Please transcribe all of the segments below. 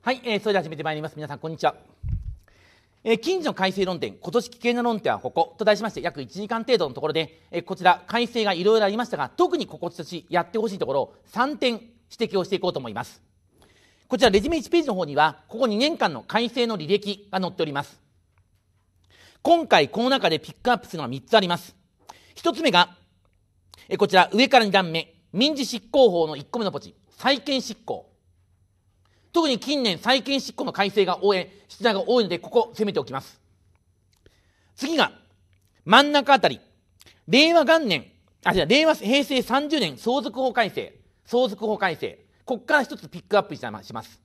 はい、えー、それでは始めてまいります。皆さん、こんにちは。えー、近所の改正論点、今年危険な論点はここと題しまして、約1時間程度のところで、えー、こちら、改正がいろいろありましたが、特にこことやってほしいところを3点指摘をしていこうと思います。こちら、レジュメ1ページの方には、ここ2年間の改正の履歴が載っております。今回、この中でピックアップするのは3つあります。1つ目が、えー、こちら、上から2段目、民事執行法の1個目のポチ、債権執行。特に近年、債権執行の改正が多い、出題が多いので、ここ攻めておきます。次が、真ん中あたり。令和元年、あ、じゃ令和、平成30年相続法改正。相続法改正。ここから一つピックアップします。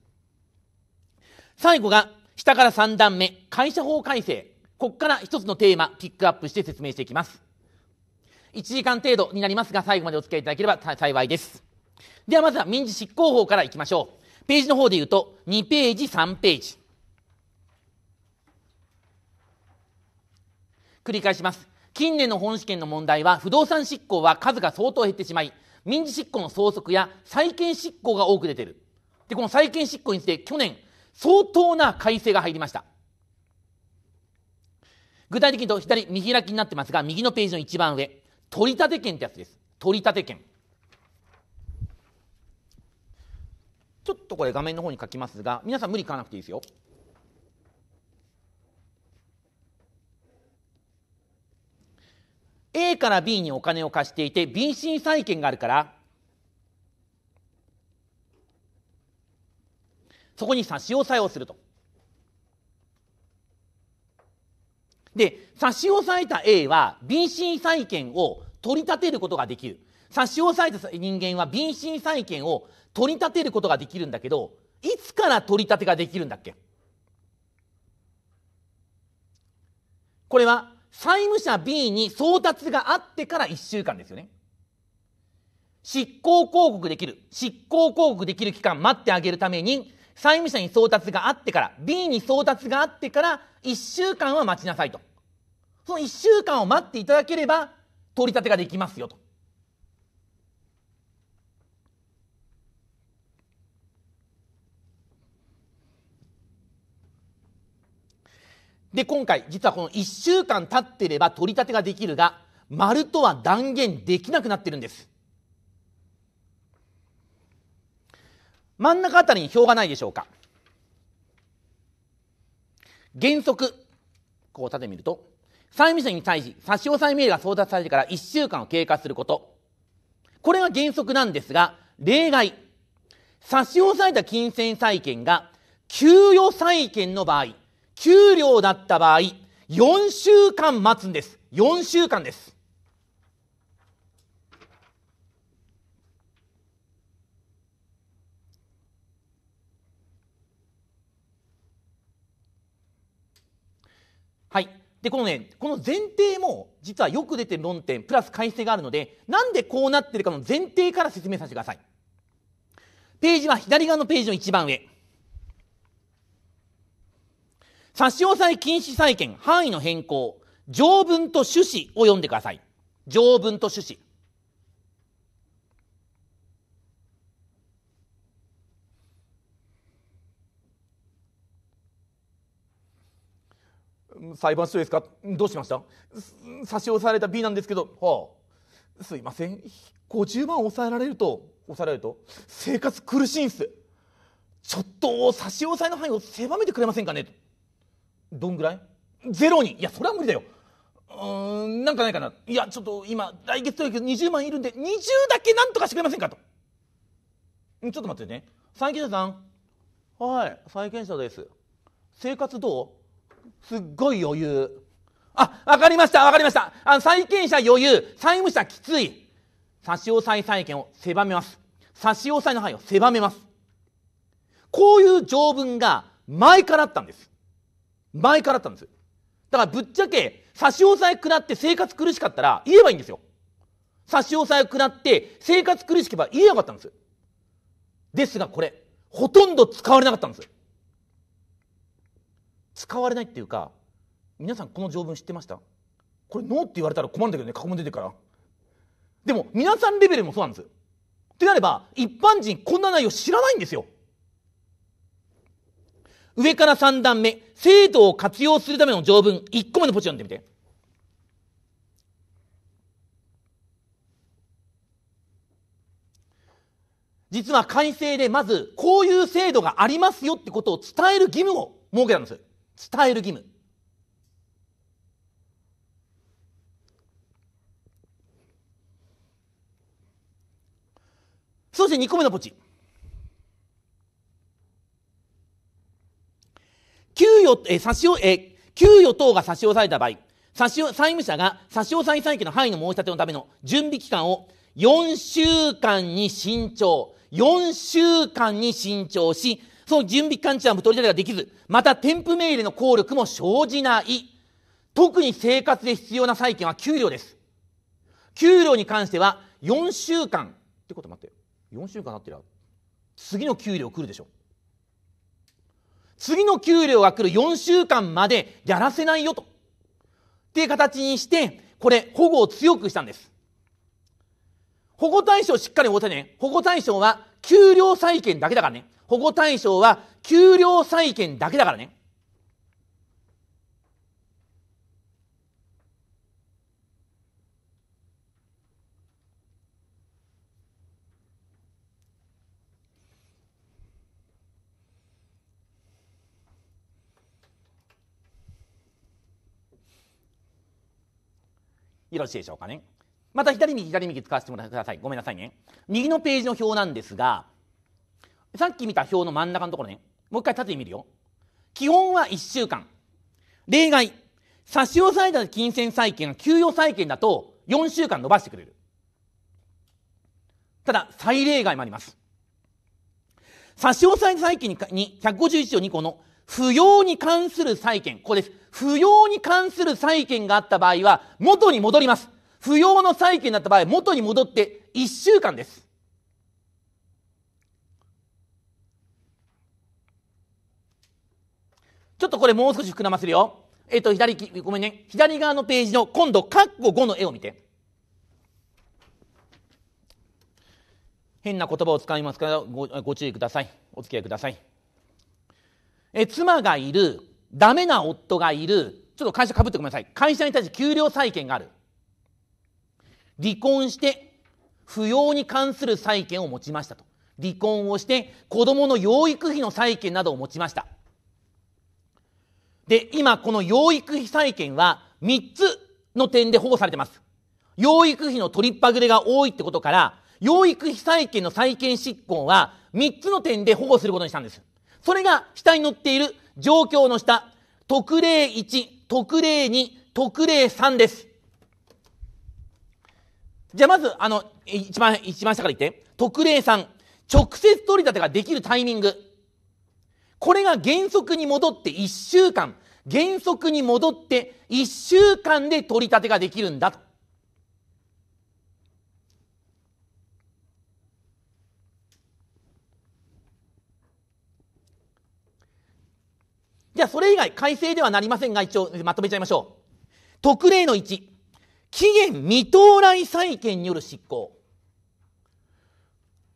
最後が、下から三段目、会社法改正。ここから一つのテーマ、ピックアップして説明していきます。1時間程度になりますが、最後までお付き合いいただければ幸いです。ではまずは民事執行法からいきましょう。ページの方で言うと、2ページ、3ページ。繰り返します。近年の本試験の問題は、不動産執行は数が相当減ってしまい、民事執行の総則や債権執行が多く出てる。で、この債権執行について、去年、相当な改正が入りました。具体的にと左見開きになってますが、右のページの一番上、取立権ってやつです。取立権。ちょっとこれ画面の方に書きますが、皆さん無理買わなくていいですよ。A から B にお金を貸していて、便信債権があるから、そこに差し押さえをすると。で、差し押さえた A は、便信債権を取り立てることができる。差し押さえた人間は、便信債権を取り立てることができるんだけどいつから取り立てができるんだっけこれは債務者 B に送達があってから1週間ですよね執行広告できる執行広告できる期間待ってあげるために債務者に送達があってから B に送達があってから1週間は待ちなさいとその1週間を待っていただければ取り立てができますよとで、今回、実はこの1週間経ってれば取り立てができるが、丸とは断言できなくなってるんです。真ん中あたりに表がないでしょうか。原則、こう立てみると、債務者に対し差し押さえ命令が送達されてから1週間を経過すること。これが原則なんですが、例外。差し押さえた金銭債権が給与債権の場合、給料だった場合、4週間待つんです。4週間です。はい。で、このね、この前提も、実はよく出てる論点、プラス改正があるので、なんでこうなってるかの前提から説明させてください。ページは左側のページの一番上。差し押さえ禁止債権、範囲の変更、条文と趣旨を読んでください。条文と趣旨。裁判所ですかどうしました差し押さえられた B なんですけど、はあ、すいません50万抑えられると抑えられると生活苦しいんすちょっと差し押さえの範囲を狭めてくれませんかねどんぐらいゼロにいやそれは無理だようんなんかないかないやちょっと今来月と20万いるんで20だけなんとかしてくれませんかとちょっと待ってね債権者さんはい債権者です生活どうすっごい余裕あわかりましたわかりましたあ債権者余裕債務者きつい差し押さえ債権を狭めます差し押さえの範囲を狭めますこういう条文が前からあったんです前からだったんです。だからぶっちゃけ差し押さえ食らって生活苦しかったら言えばいいんですよ。差し押さえ食らって生活苦しけば言えなかったんです。ですがこれ、ほとんど使われなかったんです。使われないっていうか、皆さんこの条文知ってましたこれノーって言われたら困るんだけどね、過去問出てから。でも皆さんレベルもそうなんです。ってなれば、一般人こんな内容知らないんですよ。上から3段目、制度を活用するための条文、1個目のポジションでみて。実は改正でまず、こういう制度がありますよってことを伝える義務を設けたんです。伝える義務。そして2個目のポチ。給与、え差し押、え給与等が差し押さえた場合、差し、債務者が差し押さえ債権の範囲の申し立てのための準備期間を4週間に伸長、4週間に伸長し、その準備期間中は取り立てができず、また添付命令の効力も生じない。特に生活で必要な債権は給料です。給料に関しては4週間。ってこと待ってよ。4週間なってりゃ、次の給料来るでしょ。次の給料が来る4週間までやらせないよと。っていう形にして、これ、保護を強くしたんです。保護対象しっかり覚えてね。保護対象は給料債権だけだからね。保護対象は給料債権だけだからね。よろしいでしょうかね。また左右左右使わせてもらってください。ごめんなさいね。右のページの表なんですが、さっき見た表の真ん中のところね、もう一回縦に見るよ。基本は1週間。例外、差し押さえた金銭債権、給与債権だと4週間伸ばしてくれる。ただ、最例外もあります。差し押さえ債権にに151条2項の扶養に関する債権、ここです。扶養に関する債権があった場合は、元に戻ります。扶養の債権だった場合、元に戻って1週間です。ちょっとこれもう少し膨らませるよ。えっと、左、ごめんね。左側のページの、今度、カッコ5の絵を見て。変な言葉を使いますからごご注意ください。お付き合いください。え妻がいる、ダメな夫がいる、ちょっと会社かぶってごめんなさい。会社に対して給料債権がある。離婚して、扶養に関する債権を持ちましたと。離婚をして、子供の養育費の債権などを持ちました。で、今この養育費債権は3つの点で保護されてます。養育費の取りっぱぐれが多いってことから、養育費債権の債権執行は3つの点で保護することにしたんです。それが下に載っている状況の下、特例1、特例2、特例3です。じゃあまず、あの、一番、一番下から言って。特例3、直接取り立てができるタイミング。これが原則に戻って1週間。原則に戻って1週間で取り立てができるんだ。じゃあそれ以外、改正ではなりませんが、一応まとめちゃいましょう。特例の1、期限未到来債権による執行。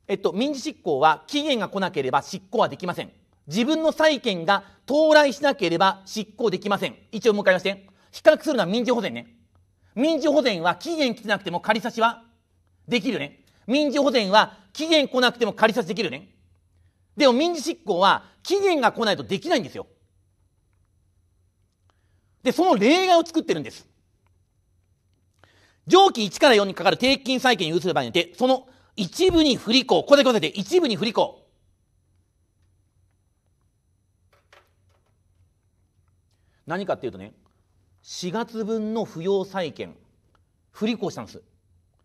えっと、民事執行は期限が来なければ執行はできません。自分の債権が到来しなければ執行できません。一応もう回言いまして。比較するのは民事保全ね。民事保全は期限来てなくても仮差しはできるね。民事保全は期限来なくても仮差しできるね。でも民事執行は期限が来ないとできないんですよ。で、その例外を作ってるんです。上記1から4にかかる定期金債権を有する場合によって、その一部に不履行。ここでこれて、一部に不履行。何かっていうとね、4月分の扶養債権、不履行したんです。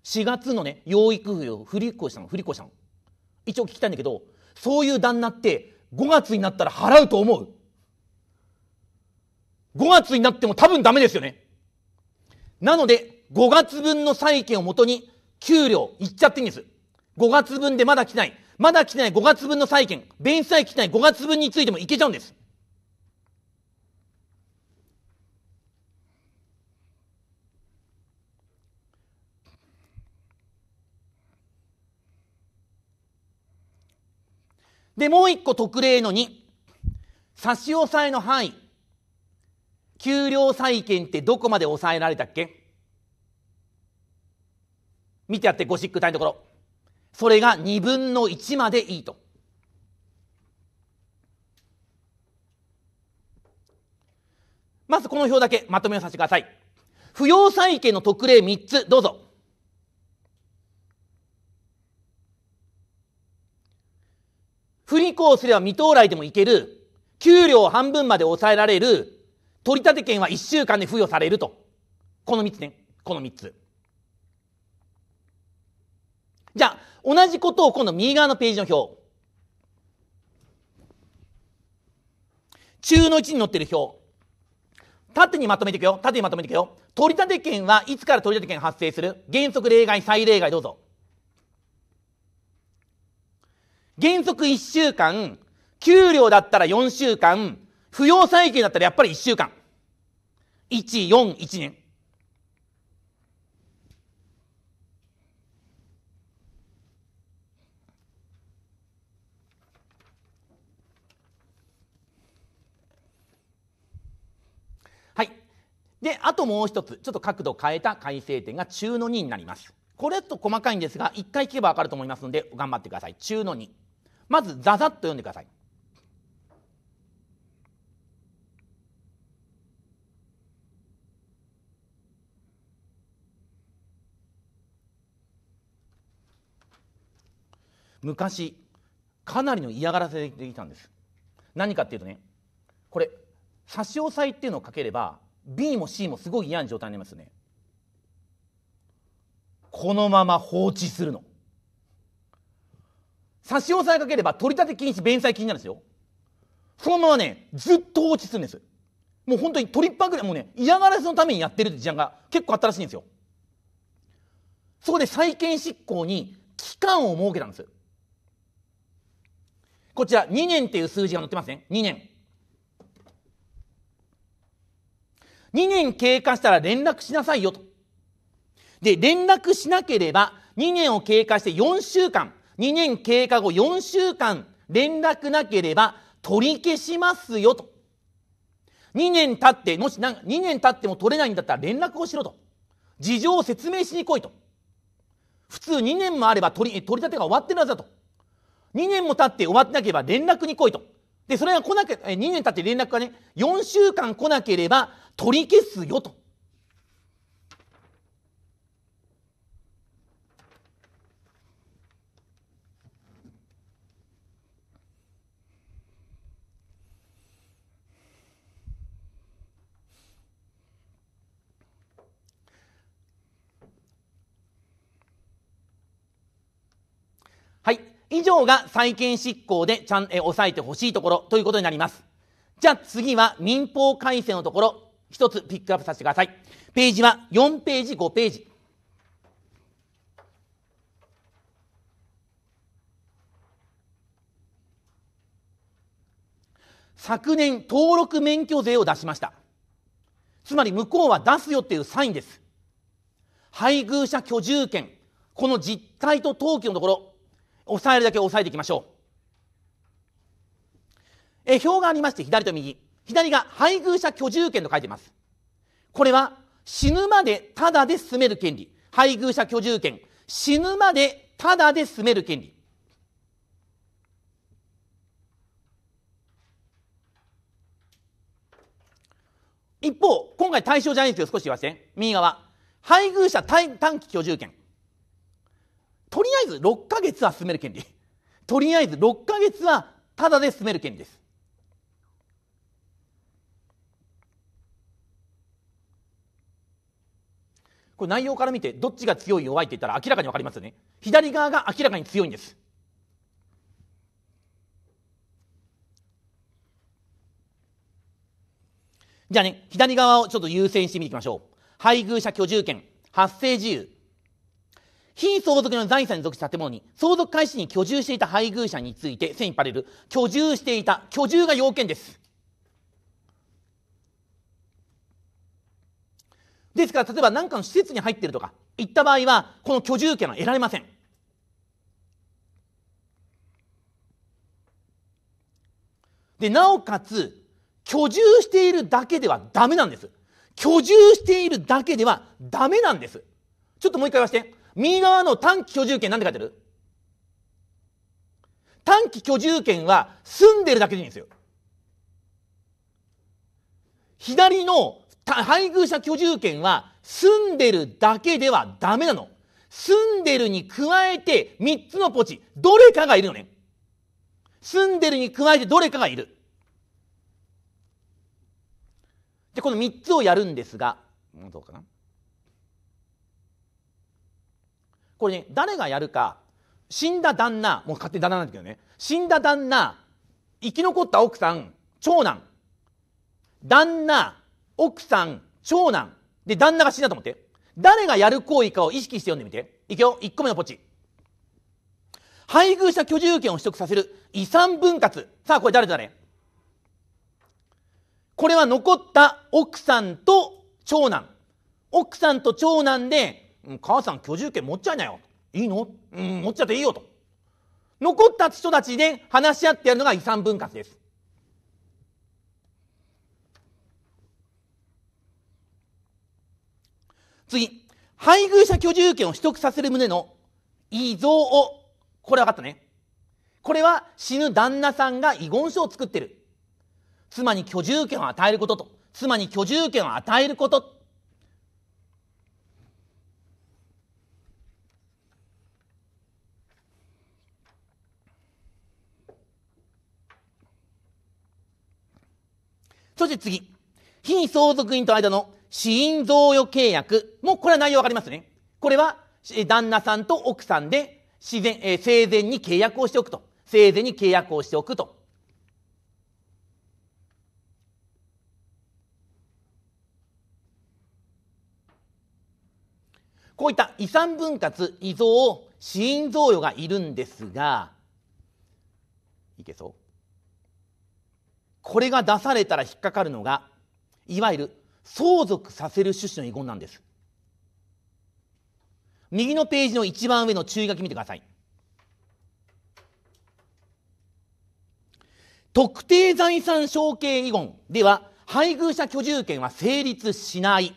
4月のね、養育費を不履行したの、不履行したの。一応聞きたいんだけど、そういう旦那って5月になったら払うと思う5月になっても多分ダメですよね。なので、5月分の債券をもとに、給料いっちゃっていいんです。5月分でまだ来ない。まだ来ない5月分の債券、弁済来ない5月分についてもいけちゃうんです。で、もう一個特例の2。差し押さえの範囲。給料債権ってどこまで抑えられたっけ見てやってゴシック体のところ。それが2分の1までいいと。まずこの表だけまとめをさせてください。扶養債権の特例3つ、どうぞ。不履行すれば未到来でもいける。給料半分まで抑えられる。取り立て権は1週間で付与されると。この3つね。この3つ。じゃあ、同じことを今度右側のページの表。中の1に載ってる表。縦にまとめていくよ。縦にまとめていくよ。取り立て権はいつから取り立て権発生する原則例外、最例外どうぞ。原則1週間、給料だったら4週間、扶養債権だったらやっぱり1週間。1、4、1年。はい。で、あともう一つ、ちょっと角度変えた改正点が中の2になります。これと細かいんですが、一回聞けばわかると思いますので、頑張ってください。中の2。まず、ザザッと読んでください。昔かなりの嫌がらせでできたんです何かっていうとねこれ差し押さえっていうのをかければ B も C もすごい嫌な状態になりますよねこのまま放置するの差し押さえかければ取り立て禁止弁済金なんですよそのままねずっと放置するんですもう本当に取りっぱぐらいもうね嫌がらせのためにやってるって時間が結構あったらしいんですよそこで債権執行に期間を設けたんですこちら2年っていう数字が載ってますね。2年。2年経過したら連絡しなさいよと。で、連絡しなければ2年を経過して4週間、2年経過後4週間連絡なければ取り消しますよと。2年経って、もし2年経っても取れないんだったら連絡をしろと。事情を説明しに来いと。普通2年もあれば取り、取り立てが終わってるはずだと。2年も経って終わってなければ連絡に来いと。で、それが来なけ、2年経って連絡がね、4週間来なければ取り消すよと。はい。以上が債権執行でちゃん、え、押さえてほしいところということになります。じゃあ次は民法改正のところ、一つピックアップさせてください。ページは4ページ、5ページ。昨年登録免許税を出しました。つまり向こうは出すよっていうサインです。配偶者居住権、この実態と登記のところ、抑えるだけ抑えていきましょう。え表がありまして左と右。左が配偶者居住権と書いてます。これは死ぬまでただで住める権利。配偶者居住権。死ぬまでただで住める権利。一方、今回対象じゃないんですよ、少し言わせて。右側。配偶者短期居住権。とりあえず6ヶ月は進める権利とりあえず6ヶ月はただで進める権利ですこれ内容から見てどっちが強い弱いって言ったら明らかに分かりますよね左側が明らかに強いんですじゃあね左側をちょっと優先してみていきましょう配偶者居住権発生自由非相続の財産に属した建物に、相続開始に居住していた配偶者について、線引パれる、居住していた、居住が要件です。ですから、例えば何かの施設に入ってるとか、行った場合は、この居住権は得られません。で、なおかつ、居住しているだけではダメなんです。居住しているだけではダメなんです。ちょっともう一回言わして。右側の短期居住権なんて書いてる短期居住権は住んでるだけでいいんですよ。左の配偶者居住権は住んでるだけではダメなの。住んでるに加えて3つのポチ、どれかがいるのね。住んでるに加えてどれかがいる。で、この3つをやるんですが、どうかなこれね誰がやるか死んだ旦那もう勝手に旦那なんだけどね死んだ旦那生き残った奥さん長男旦那奥さん長男で旦那が死んだと思って誰がやる行為かを意識して読んでみていくよ1個目のポチ配偶者居住権を取得させる遺産分割さあこれ誰だねこれは残った奥さんと長男奥さんと長男で「母さん居住権持っちゃいなよ」いいのうん持っちゃっていいよと残った人たちで話し合ってやるのが遺産分割です次配偶者居住権を取得させる旨の遺贈をこれ分かったねこれは死ぬ旦那さんが遺言書を作ってる妻に居住権を与えることと妻に居住権を与えることそして次。非相続人と間の死因贈与契約。もうこれは内容わかりますね。これは、旦那さんと奥さんで、自然、えー、生前に契約をしておくと。生前に契約をしておくと。こういった遺産分割、遺贈、死因贈与がいるんですが、いけそうこれが出されたら引っかかるのがいわゆる相続させる趣旨の遺言なんです右のページの一番上の注意書き見てください特定財産承継遺言では配偶者居住権は成立しない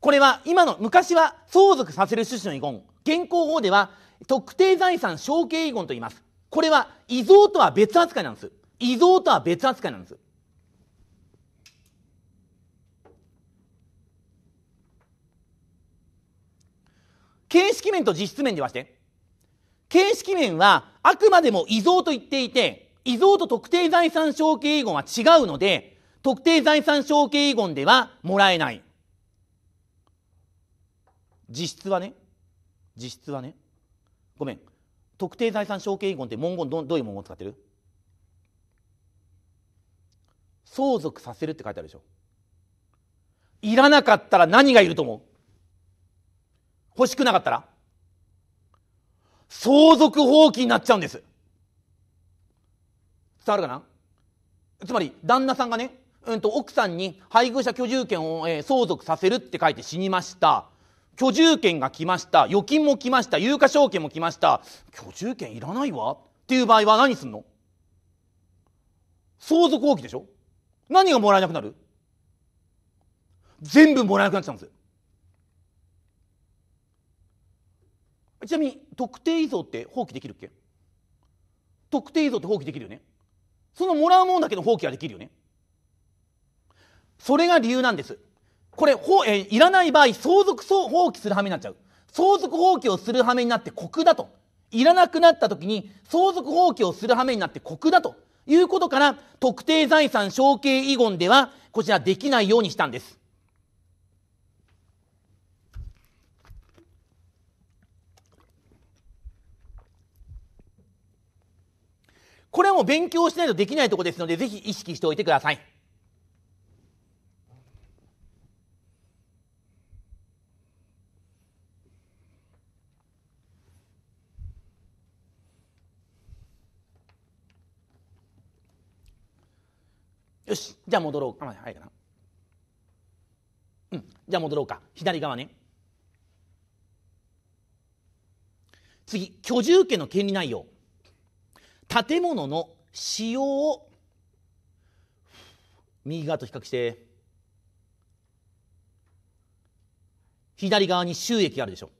これは今の昔は相続させる趣旨の遺言現行法では特定財産承継遺言と言いますこれは遺贈とは別扱いなんです遺贈とは別扱いなんです。形式面と実質面ではして。形式面はあくまでも異贈と言っていて、異贈と特定財産承継遺言は違うので、特定財産承継遺言ではもらえない。実質はね、実質はね、ごめん、特定財産承継遺言って文言ど、どういう文言使ってる相続させるって書いてあるでしょいらなかったら何がいると思う欲しくなかったら相続放棄になっちゃうんです伝わるかなつまり旦那さんがね、うん、と奥さんに配偶者居住権を、えー、相続させるって書いて死にました居住権が来ました預金も来ました有価証券も来ました居住権いらないわっていう場合は何すんの相続放棄でしょ何がもらえなくなる全部もらえなくなっちゃうんですちなみに特定依存って放棄できるっけ特定依存って放棄できるよねそのもらうもんだけの放棄はできるよねそれが理由なんですこれ、ほえー、いらない場合相続放棄するはめになっちゃう相続放棄をするはめになって酷だといらなくなった時に相続放棄をするはめになって酷だということから、特定財産承継遺言では、こちらできないようにしたんです。これはもう勉強しないとできないところですので、ぜひ意識しておいてください。よしじゃあ戻ろう早いかなうんじゃあ戻ろうか左側ね次居住権の権利内容建物の使用を右側と比較して左側に収益あるでしょ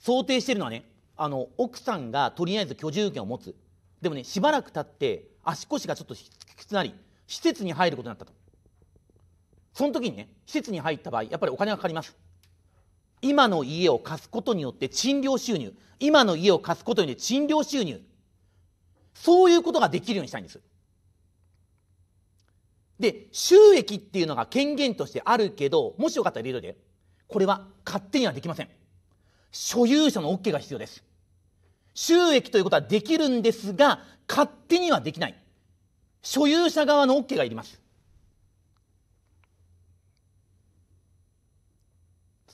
想定してるのはねあの奥さんがとりあえず居住権を持つでもねしばらく経って足腰がちょっときつなり施設に入ることになったとその時にね施設に入った場合やっぱりお金がかかります今の家を貸すことによって賃料収入今の家を貸すことによって賃料収入そういうことができるようにしたいんですで収益っていうのが権限としてあるけどもしよかったら入れるでこれは勝手にはできません所有者の OK が必要です収益ということはできるんですが、勝手にはできない。所有者側の OK がいります。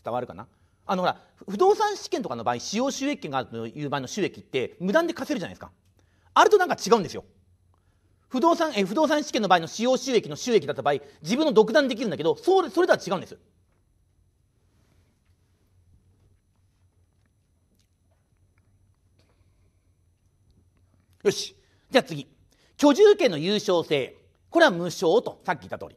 伝わるかなあのほら、不動産試験とかの場合、使用収益権があるという場合の収益って、無断で貸せるじゃないですか。あれとなんか違うんですよ。不動産、え、不動産試験の場合の使用収益の収益だった場合、自分の独断できるんだけど、それ、それとは違うんです。よし。じゃあ次。居住権の優勝性。これは無償と、さっき言った通り。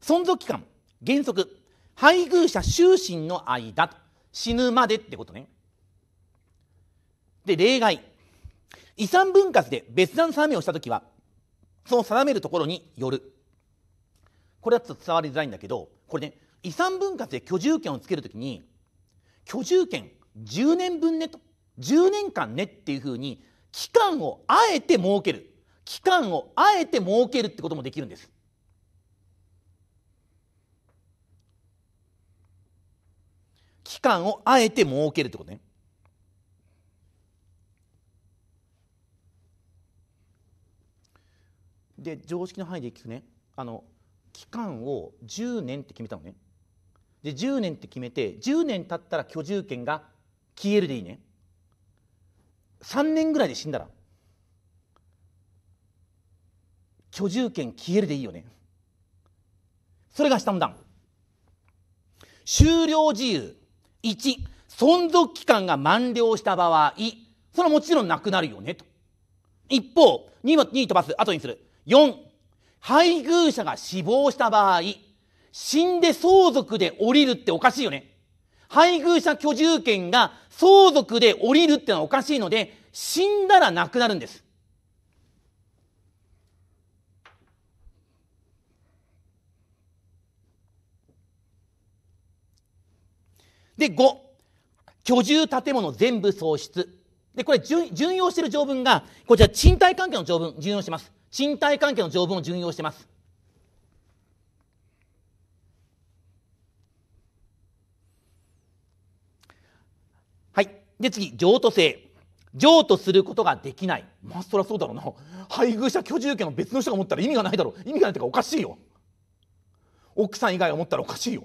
存続期間、原則、配偶者終身の間、死ぬまでってことね。で、例外。遺産分割で別段定めをしたときは、その定めるところによる。これはちょっと伝わりづらいんだけど、これね、遺産分割で居住権をつけるときに、居住権10年分ねと10年間ねっていうふうに期間をあえて設ける期間をあえて設けるってこともできるんです。期間をあえて設けるってことね。で常識の範囲で聞くねあの期間を10年って決めたのねで10年って決めて10年経ったら居住権が消えるでいいね3年ぐらいで死んだら居住権消えるでいいよねそれが下の段終了自由1存続期間が満了した場合それはもちろんなくなるよねと一方 2, 2飛ばす後にする4配偶者が死亡した場合死んで相続で降りるっておかしいよね配偶者居住権が相続で降りるってのはおかしいので、死んだらなくなるんです。で、5、居住建物全部喪失。で、これ順、順用している条文が、こちら、賃貸関係の条文、順用してます。賃貸関係の条文を順用してます。で次譲渡制譲渡することができないまあそりゃそうだろうな配偶者居住権を別の人が持ったら意味がないだろう意味がないってかおかしいよ奥さん以外が持ったらおかしいよ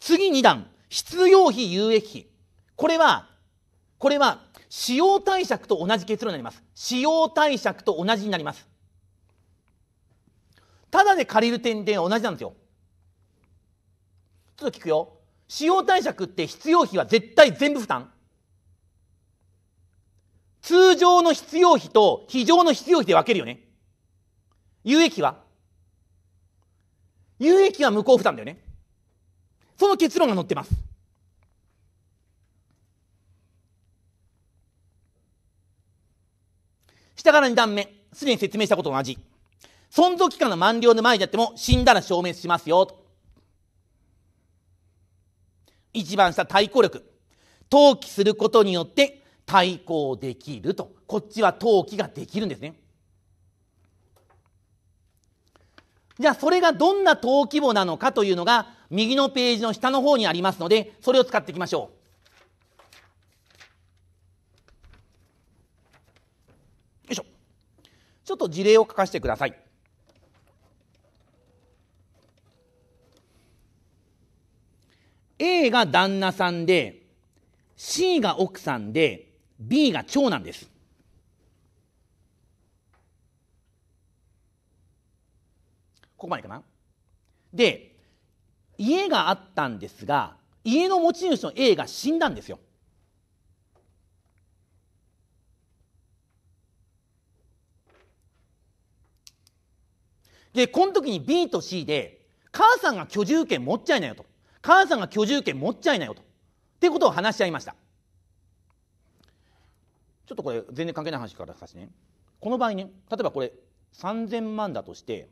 次2段必要費有益費これはこれは使用貸借と同じ結論になります使用貸借と同じになりますただで借りる点で同じなんですよちょっと聞くよ使用貸借って必要費は絶対全部負担。通常の必要費と非常の必要費で分けるよね。有益は有益は無効負担だよね。その結論が載ってます。下から2段目、すでに説明したことと同じ。存続期間の満了の前にあっても死んだら消滅しますよ、と。一番下対抗力投機することによって対抗できるとこっちは投機ができるんですねじゃあそれがどんな登記簿なのかというのが右のページの下の方にありますのでそれを使っていきましょう。よいしょちょっと事例を書かせてください。A が旦那さんで C が奥さんで B が長男ですここまでかなで家があったんですが家の持ち主の A が死んだんですよでこの時に B と C で母さんが居住権持っちゃいなよと母さんが居住権持っちゃいなよと。っていうことを話し合いました。ちょっとこれ全然関係ない話からさしね。この場合ね、例えばこれ3000万だとして、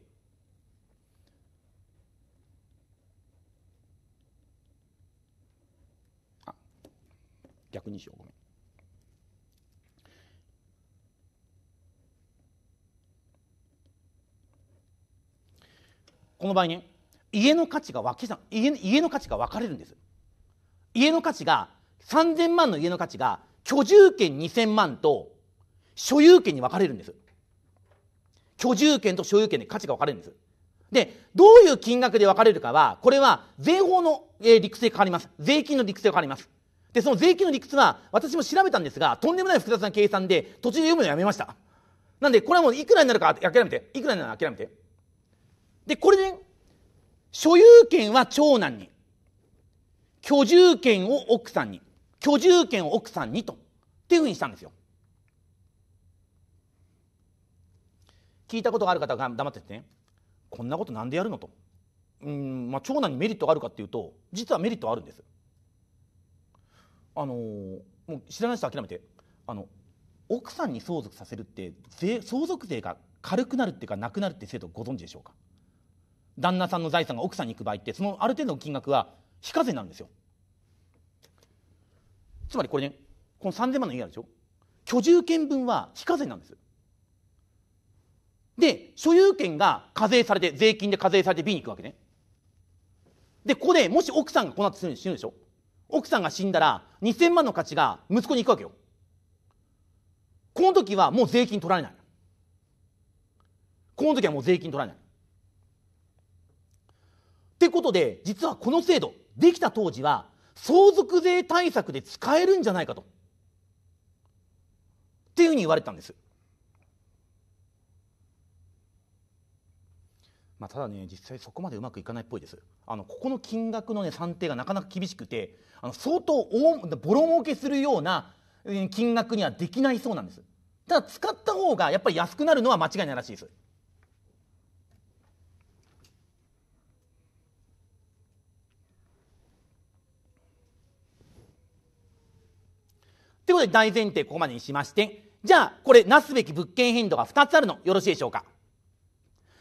あ、逆にしよう、ごめん。この場合ね家の価値が分けさん家家の価値が分かれるんです家の価値が3000万の家の価値が居住権2000万と所有権に分かれるんです居住権と所有権で価値が分かれるんですでどういう金額で分かれるかはこれは税法の、えー、理屈で変わります税金の理屈で変わりますでその税金の理屈は私も調べたんですがとんでもない複雑な計算で途中で読むのやめましたなんでこれはもういくらになるか諦めていくらになるか諦めてでこれで、ね所有権は長男に。居住権を奥さんに。居住権を奥さんにと。っていうふうにしたんですよ。聞いたことがある方が黙っててね。こんなことなんでやるのと。うん、まあ、長男にメリットがあるかっていうと、実はメリットあるんです。あのー、もう知らない人諦めて。あの、奥さんに相続させるって、相続税が軽くなるっていうかなくなるって制度ご存知でしょうか旦那さんの財産が奥さんに行く場合ってそのある程度の金額は非課税なんですよつまりこれねこの3000万の家あるでしょ居住権分は非課税なんですで所有権が課税されて税金で課税されて B に行くわけねでここでもし奥さんがこの後死ぬでしょ奥さんが死んだら2000万の価値が息子に行くわけよこの時はもう税金取られないこの時はもう税金取られないってことで実はこの制度できた当時は相続税対策で使えるんじゃないかと。っていうふうに言われたんです。まあ、ただね実際そこまでうまくいかないっぽいですあのここの金額の、ね、算定がなかなか厳しくてあの相当大ボロ儲けするような金額にはできないそうなんですただ使った方がやっぱり安くなるのは間違いないらしいですということで大前提ここまでにしまして、じゃあこれなすべき物件変動が2つあるのよろしいでしょうか。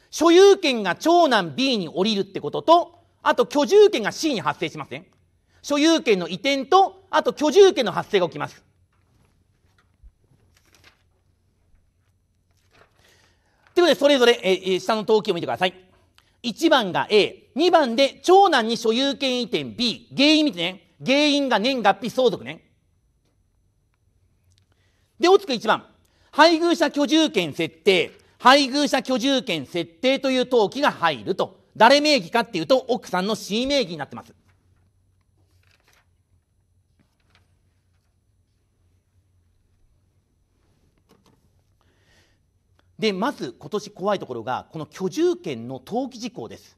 所有権が長男 B に降りるってことと、あと居住権が C に発生しません、ね。所有権の移転と、あと居住権の発生が起きます。ということで、それぞれ、えー、下の登記を見てください。1番が A、2番で長男に所有権移転 B、原因見てね。原因が年月日相続ね。で、大塚1番。配偶者居住権設定。配偶者居住権設定という登記が入ると。誰名義かっていうと、奥さんの C 名義になってます。で、まず今年怖いところが、この居住権の登記事項です。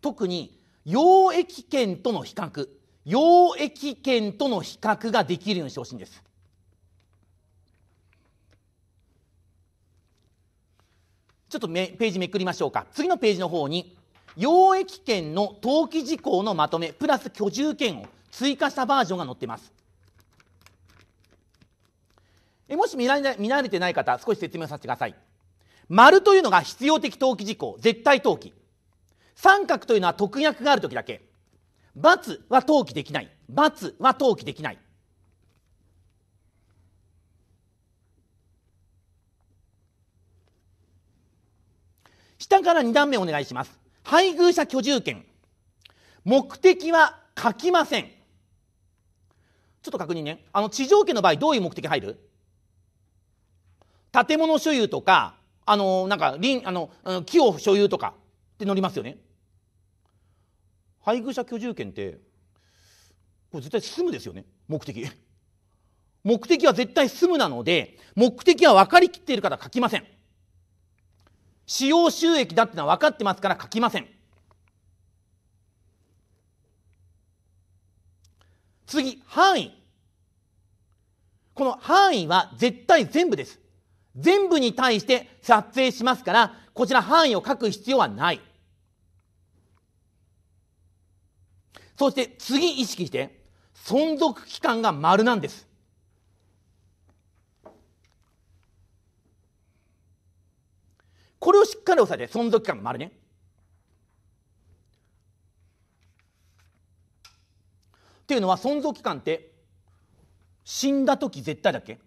特に、養液権との比較。養液権との比較ができるようにしてほしいんです。ちょっとページめくりましょうか。次のページの方に、養液権の登記事項のまとめ、プラス居住権を追加したバージョンが載っています。えもし見られ見られてない方、少し説明させてください。丸というのが必要的登記事項、絶対登記。三角というのは特約がある時だけ。×は登記できない。×は登記できない。下から2段目お願いします。配偶者居住権。目的は書きません。ちょっと確認ね。あの、地上権の場合どういう目的入る建物所有とか、あの、なんか、林、あの、木を所有とかって載りますよね。配偶者居住権って、これ絶対住むですよね。目的。目的は絶対住むなので、目的は分かりきっている方は書きません。使用収益だってのは分かってますから書きません次範囲この範囲は絶対全部です全部に対して撮影しますからこちら範囲を書く必要はないそして次意識して存続期間が丸なんですこれをしっかり押さえて存続期間も丸ねっていうのは存続期間って死んだ時絶対だっけ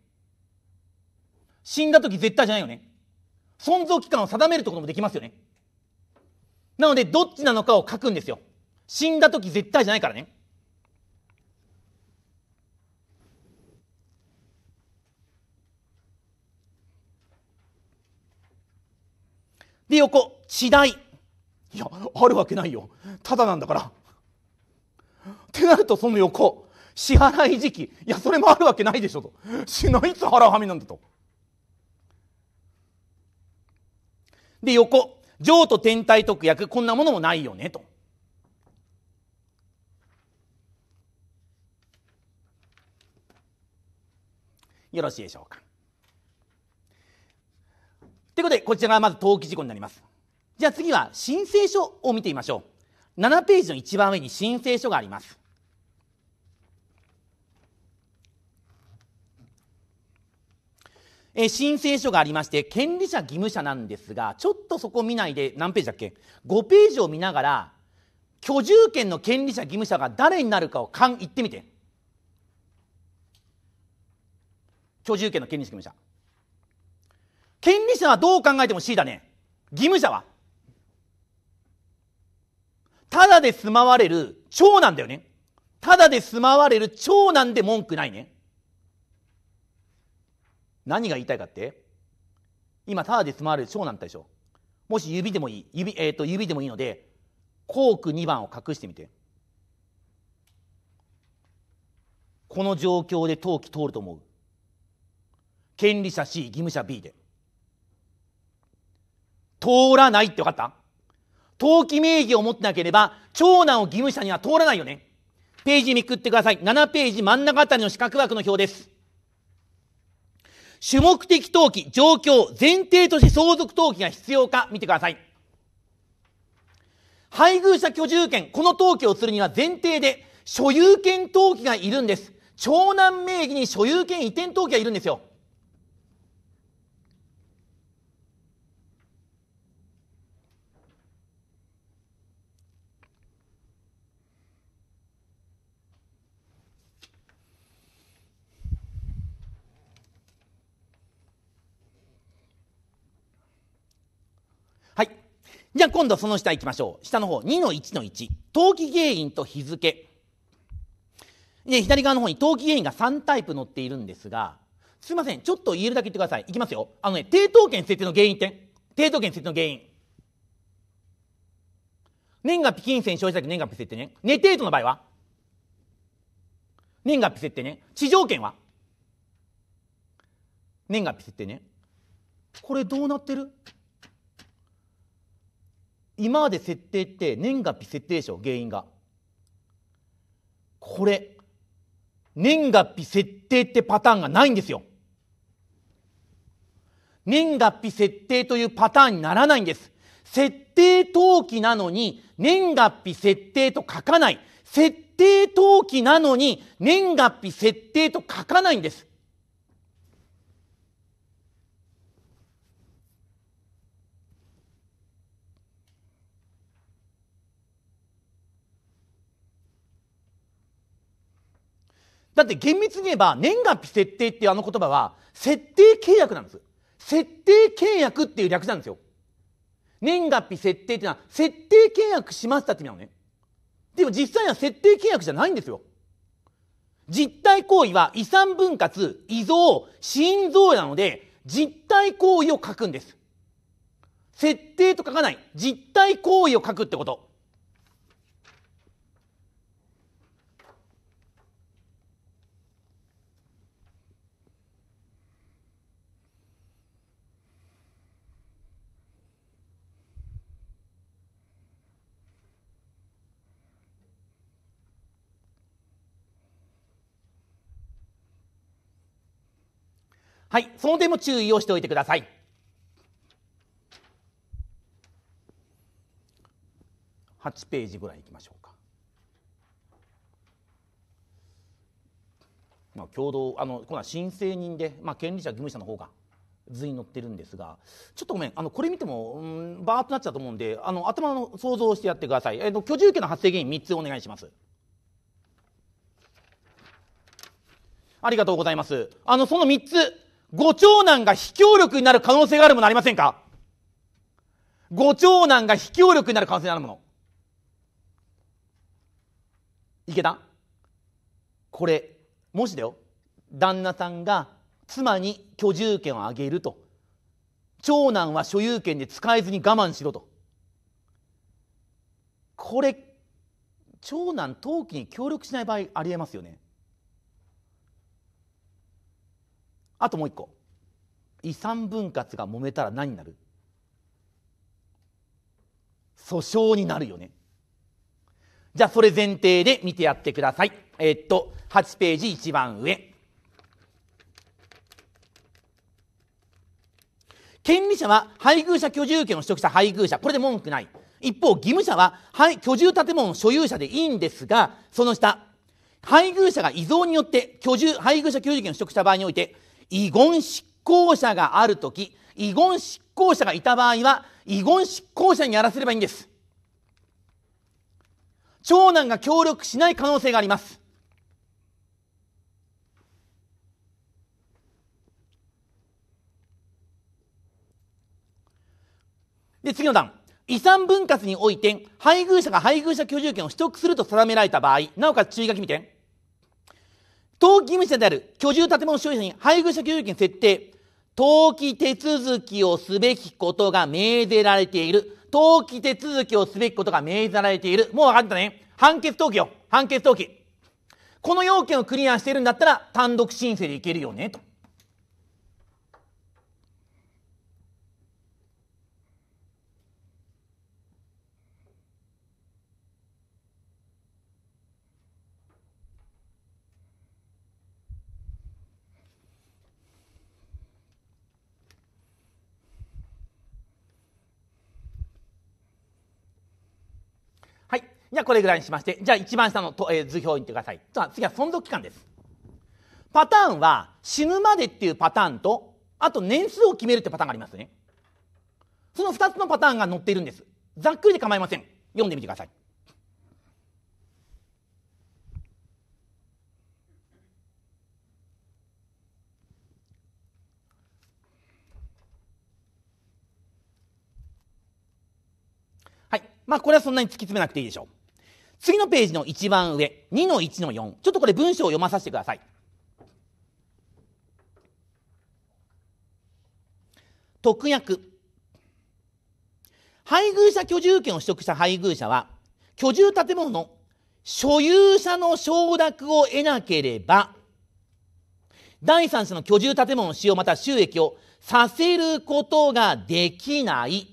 死んだ時絶対じゃないよね存続期間を定めるってこともできますよねなのでどっちなのかを書くんですよ死んだ時絶対じゃないからねで横地代いやあるわけないよただなんだからってなるとその横支払い時期いやそれもあるわけないでしょとしないつ払うはみなんだとで横譲渡天体特約こんなものもないよねとよろしいでしょうかということで、こちらがまず登記事項になります。じゃあ次は申請書を見てみましょう。7ページの一番上に申請書があります。え申請書がありまして、権利者義務者なんですが、ちょっとそこ見ないで、何ページだっけ ?5 ページを見ながら、居住権の権利者義務者が誰になるかを勘言ってみて。居住権の権利者義務者。権利者はどう考えても C だね。義務者はただで住まわれる長男だよね。ただで住まわれる長男で文句ないね。何が言いたいかって今ただで住まわれる長男だったでしょ。もし指でもいい。指、えっ、ー、と、指でもいいので、コーク2番を隠してみて。この状況で登記通ると思う。権利者 C、義務者 B で。通らないって分かった登記名義を持ってなければ、長男を義務者には通らないよね。ページめくってください。7ページ真ん中あたりの四角枠の表です。主目的登記、状況、前提として相続登記が必要か見てください。配偶者居住権、この登記をするには前提で所有権登記がいるんです。長男名義に所有権移転登記がいるんですよ。じゃあ今度その下行きましょう。下の方、2の1の1。登記原因と日付。で、左側の方に登記原因が3タイプ載っているんですが、すいません。ちょっと言えるだけ言ってください。いきますよ。あのね、抵当権設定の原因点。抵当権設定の原因。年月日金銭消費先年月日設定ね。寝程度の場合は年月日設定ね。地上権は年月日設定ね。これどうなってる今まで設定って年月日設定でしょ原因がこれ年月日設定ってパターンがないんですよ年月日設定というパターンにならないんです設定登記なのに年月日設定と書かない設定登記なのに年月日設定と書かないんですだって厳密に言えば年月日設定っていうあの言葉は設定契約なんです。設定契約っていう略なんですよ。年月日設定っていうのは設定契約しましたって意味なのね。でも実際は設定契約じゃないんですよ。実体行為は遺産分割、遺贈、死因贈与なので実体行為を書くんです。設定と書かない実体行為を書くってこと。はい、その点も注意をしておいてください。8ページぐらいいきましょうか。まあ、共同あのこの申請人で、まあ、権利者義務者の方が図に載ってるんですがちょっとごめんあのこれ見ても、うん、バーっとなっちゃうと思うんであの頭の想像してやってください、えー、居住権の発生原因3つお願いします。ありがとうございます。あの、その3つ、ご長男が非協力になる可能性があるものありませんかご長男が非協力になる可能性があるもの。いけたこれ、もしだよ。旦那さんが妻に居住権をあげると。長男は所有権で使えずに我慢しろと。これ、長男登記に協力しない場合ありえますよね。あともう一個遺産分割が揉めたら何になる訴訟になるよねじゃあそれ前提で見てやってくださいえー、っと8ページ一番上権利者は配偶者居住権を取得した配偶者これで文句ない一方義務者は居住建物の所有者でいいんですがその下配偶者が遺贈によって居住配偶者居住権を取得した場合において遺言執行者がある時遺言執行者がいた場合は遺言執行者にやらせればいいんです長男が協力しない可能性がありますで次の段遺産分割において配偶者が配偶者居住権を取得すると定められた場合なおかつ注意書き見て登記義務者である居住建物所有者に配偶者居住権設定、登記手続きをすべきことが命ぜられている。登記手続きをすべきことが命ぜられている。もう分かったね。判決登記よ。判決登記。この要件をクリアしてるんだったら単独申請でいけるよね、と。これぐらいにしまして、じゃあ一番下のえー、図表に行ってください。じゃあ次は存続期間です。パターンは死ぬまでっていうパターンと、あと年数を決めるってパターンがありますね。その2つのパターンが載っているんです。ざっくりで構いません。読んでみてください。はい。まあ、これはそんなに突き詰めなくていいでしょう。次のページの一番上、2の1の4。ちょっとこれ文章を読まさせてください。特約。配偶者居住権を取得した配偶者は、居住建物の所有者の承諾を得なければ、第三者の居住建物の使用また収益をさせることができない。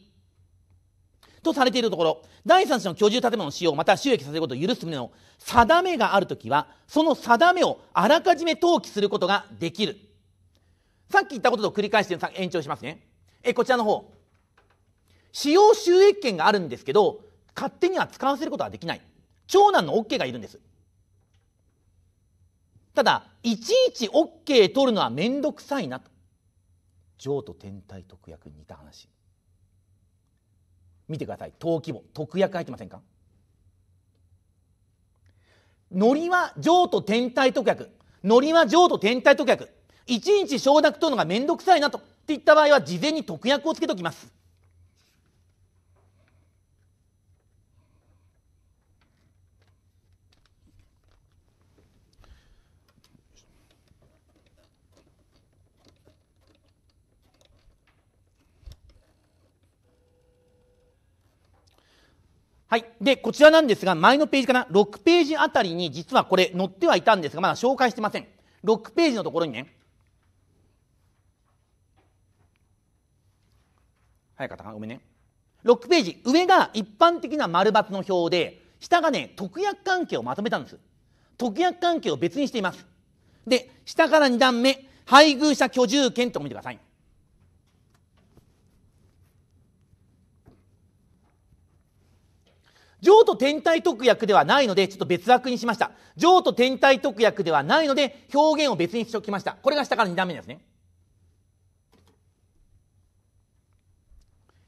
とされているところ、第三者の居住建物の使用または収益させることを許す旨の定めがある時はその定めをあらかじめ登記することができるさっき言ったことと繰り返して延長しますねえこちらの方使用収益権があるんですけど勝手には使わせることはできない長男の OK がいるんですただいちいち OK 取るのは面倒くさいなと譲渡天体特約に似た話見てください登記簿特約入ってませんかノリは譲渡天体特約ノリは譲渡天体特約一日承諾取るのが面倒くさいなとっていった場合は事前に特約をつけておきますはい。で、こちらなんですが、前のページかな、6ページあたりに実はこれ載ってはいたんですが、まだ紹介してません。6ページのところにね、早かったかなごめんね。6ページ、上が一般的な丸抜の表で、下がね、特約関係をまとめたんです。特約関係を別にしています。で、下から2段目、配偶者居住権と見てください。上と天体特約ではないので、ちょっと別枠にしました。上と天体特約ではないので、表現を別にしておきました。これが下から2段目ですね。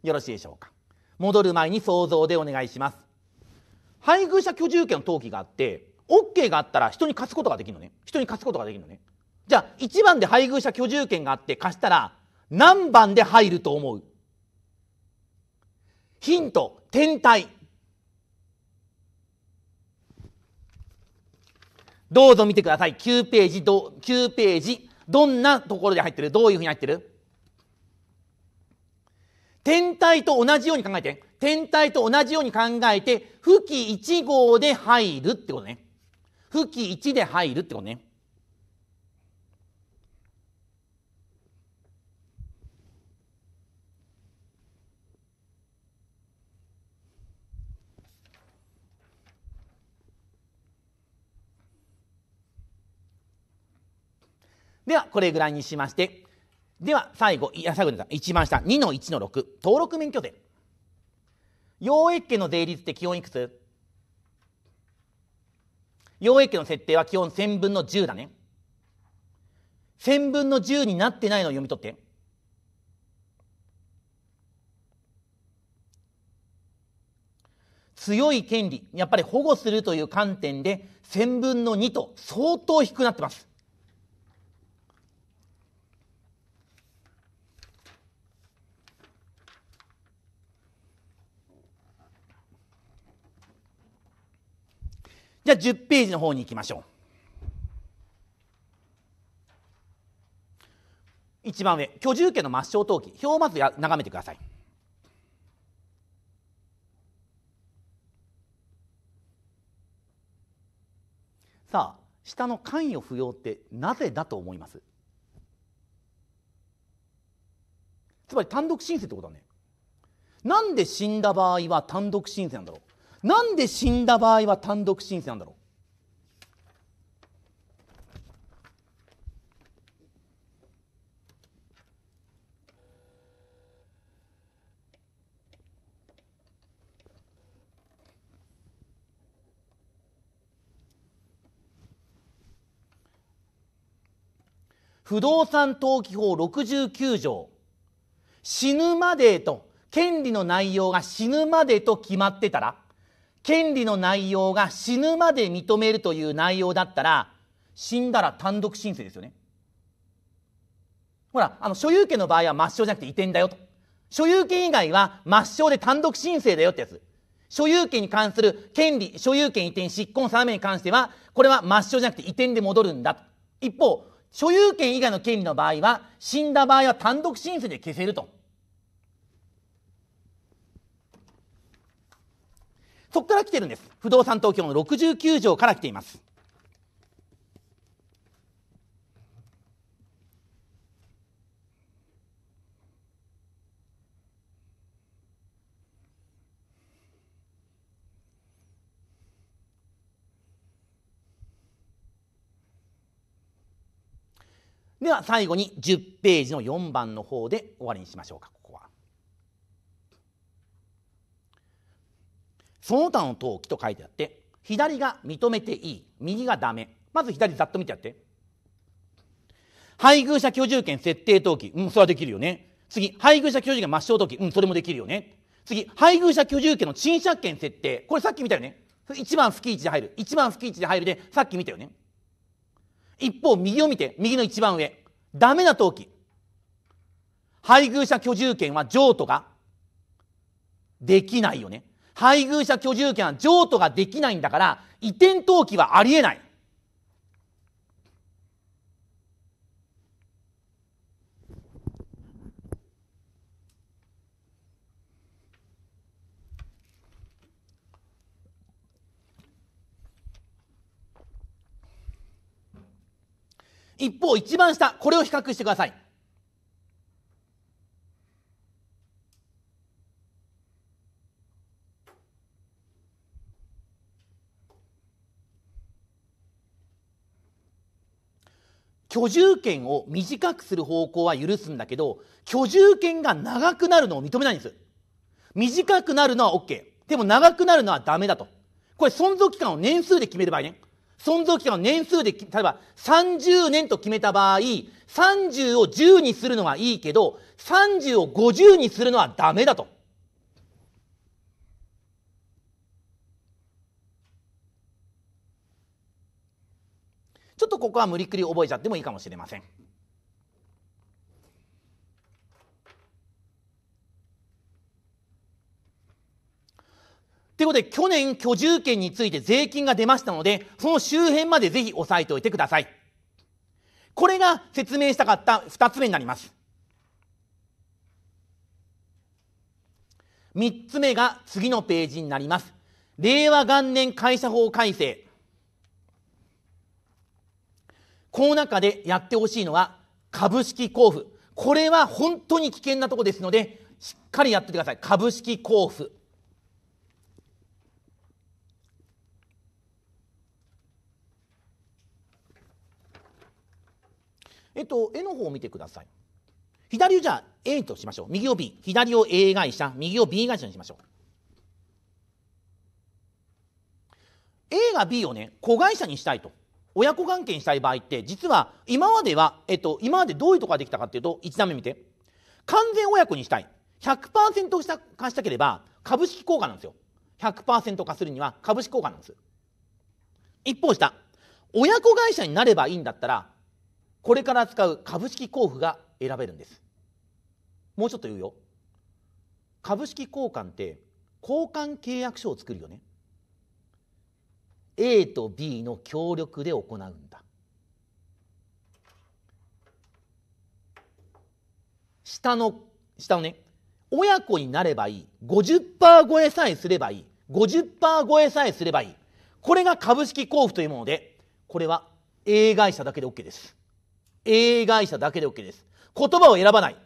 よろしいでしょうか。戻る前に想像でお願いします。配偶者居住権の登記があって、OK があったら人に貸すことができるのね。人に貸すことができるのね。じゃあ、1番で配偶者居住権があって貸したら、何番で入ると思うヒント、天体。どうぞ見てください。9ページ、ど、9ページ。どんなところで入ってるどういうふうに入ってる天体と同じように考えて。天体と同じように考えて、不き1号で入るってことね。不き1で入るってことね。では、これぐらいにしまして、では、最後、いや、最後で一番下、2の1の6、登録免許税。養液家の税率って基本いくつ養液家の設定は基本1000分の10だね。1000分の10になってないのを読み取って。強い権利、やっぱり保護するという観点で、1000分の2と相当低くなってます。じゃあ10ページの方に行きましょう一番上居住権の抹消登記表をまず眺めてくださいさあ下の関与不要ってなぜだと思いますつまり単独申請ってことだねなんで死んだ場合は単独申請なんだろうなんで死んだ場合は単独申請なんだろう不動産登記法69条死ぬまでと権利の内容が死ぬまでと決まってたら権利の内容が死ぬまで認めるという内容だったら、死んだら単独申請ですよね。ほら、あの、所有権の場合は抹消じゃなくて移転だよと。所有権以外は抹消で単独申請だよってやつ。所有権に関する権利、所有権移転、執行の定めに関しては、これは抹消じゃなくて移転で戻るんだと。一方、所有権以外の権利の場合は、死んだ場合は単独申請で消せると。そこから来てるんです。不動産東京の69条から来ています。では最後に10ページの4番の方で終わりにしましょうか。その他の登記と書いてあって左が認めていい右がダメまず左ざっと見てやって配偶者居住権設定登記うんそれはできるよね次配偶者居住権抹消登記うんそれもできるよね次配偶者居住権の賃借権設定これさっき見たよね一番吹位置で入る一番吹位置で入るでさっき見たよね一方右を見て右の一番上ダメな登記配偶者居住権は譲渡ができないよね配偶者居住権は譲渡ができないんだから移転登記はありえない。一方一番下これを比較してください居住権を短くする方向は許すんだけど、居住権が長くなるのを認めないんです。短くなるのは OK。でも長くなるのはダメだと。これ存続期間を年数で決める場合ね。存続期間を年数で、例えば30年と決めた場合、30を10にするのはいいけど、30を50にするのはダメだと。ちょっとここは無理くり覚えちゃってもいいかもしれません。ということで、去年居住権について税金が出ましたので、その周辺までぜひ押さえておいてください。これが説明したかった二つ目になります。三つ目が次のページになります。令和元年会社法改正。この中でやってほしいのは株式交付。これは本当に危険なとこですので、しっかりやっててください。株式交付。えっと、絵の方を見てください。左をじゃあ A としましょう。右を B。左を A 会社、右を B 会社にしましょう。A が B をね、子会社にしたいと。親子関係にしたい場合って実は今までは、えっと、今までどういうとこができたかっていうと1段目見て完全親子にしたい100%した化したければ株式効果なんですよ100%化するには株式効果なんです一方下親子会社になればいいんだったらこれから使う株式交付が選べるんですもうちょっと言うよ株式交換って交換契約書を作るよね A と B の協力で行うんだ下の下のね親子になればいい50%超えさえすればいい50%超えさえすればいいこれが株式交付というものでこれは A 会社だけで OK です A 会社だけで OK です言葉を選ばない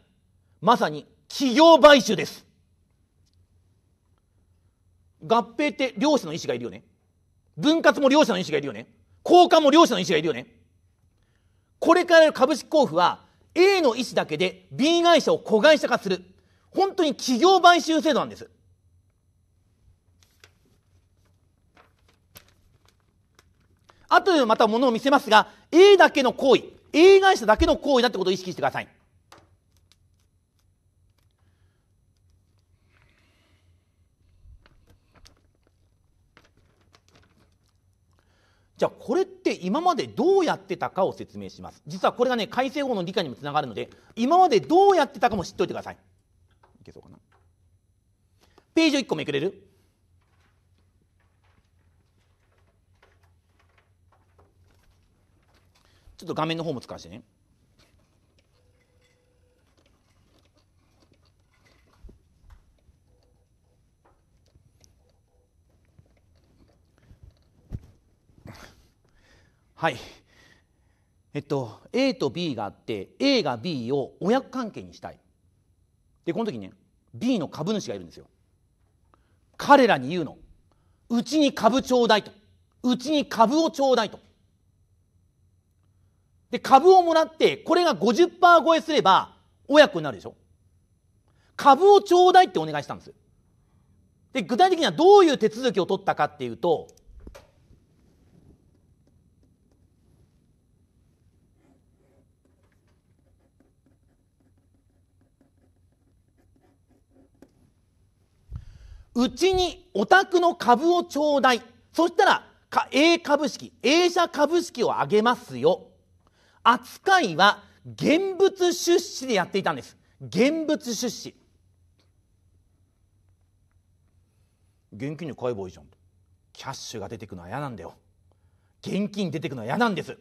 まさに企業買収です合併って漁師の意思がいるよね分割も両者の意思がいるよね。交換も両者の意思がいるよね。これからの株式交付は A の意思だけで B 会社を子会社化する。本当に企業買収制度なんです。後でまたものを見せますが、A だけの行為、A 会社だけの行為だってことを意識してください。じゃあこれって今までどうやってたかを説明します実はこれがね改正法の理解にもつながるので今までどうやってたかも知っておいてくださいいけそうかなページを1個めくれるちょっと画面の方も使わせてねはいえっと A と B があって A が B を親子関係にしたいでこの時ね B の株主がいるんですよ彼らに言うのうちに株ちょうだいとうちに株をちょうだいとで株をもらってこれが50%超えすれば親子になるでしょ株をちょうだいってお願いしたんですで具体的にはどういう手続きを取ったかっていうとうちにお宅の株をちょうだい。そしたら、A 株式、A 社株式をあげますよ。扱いは現物出資でやっていたんです。現物出資。現金に買えばいいじゃん。キャッシュが出てくのは嫌なんだよ。現金出てくのは嫌なんです。っ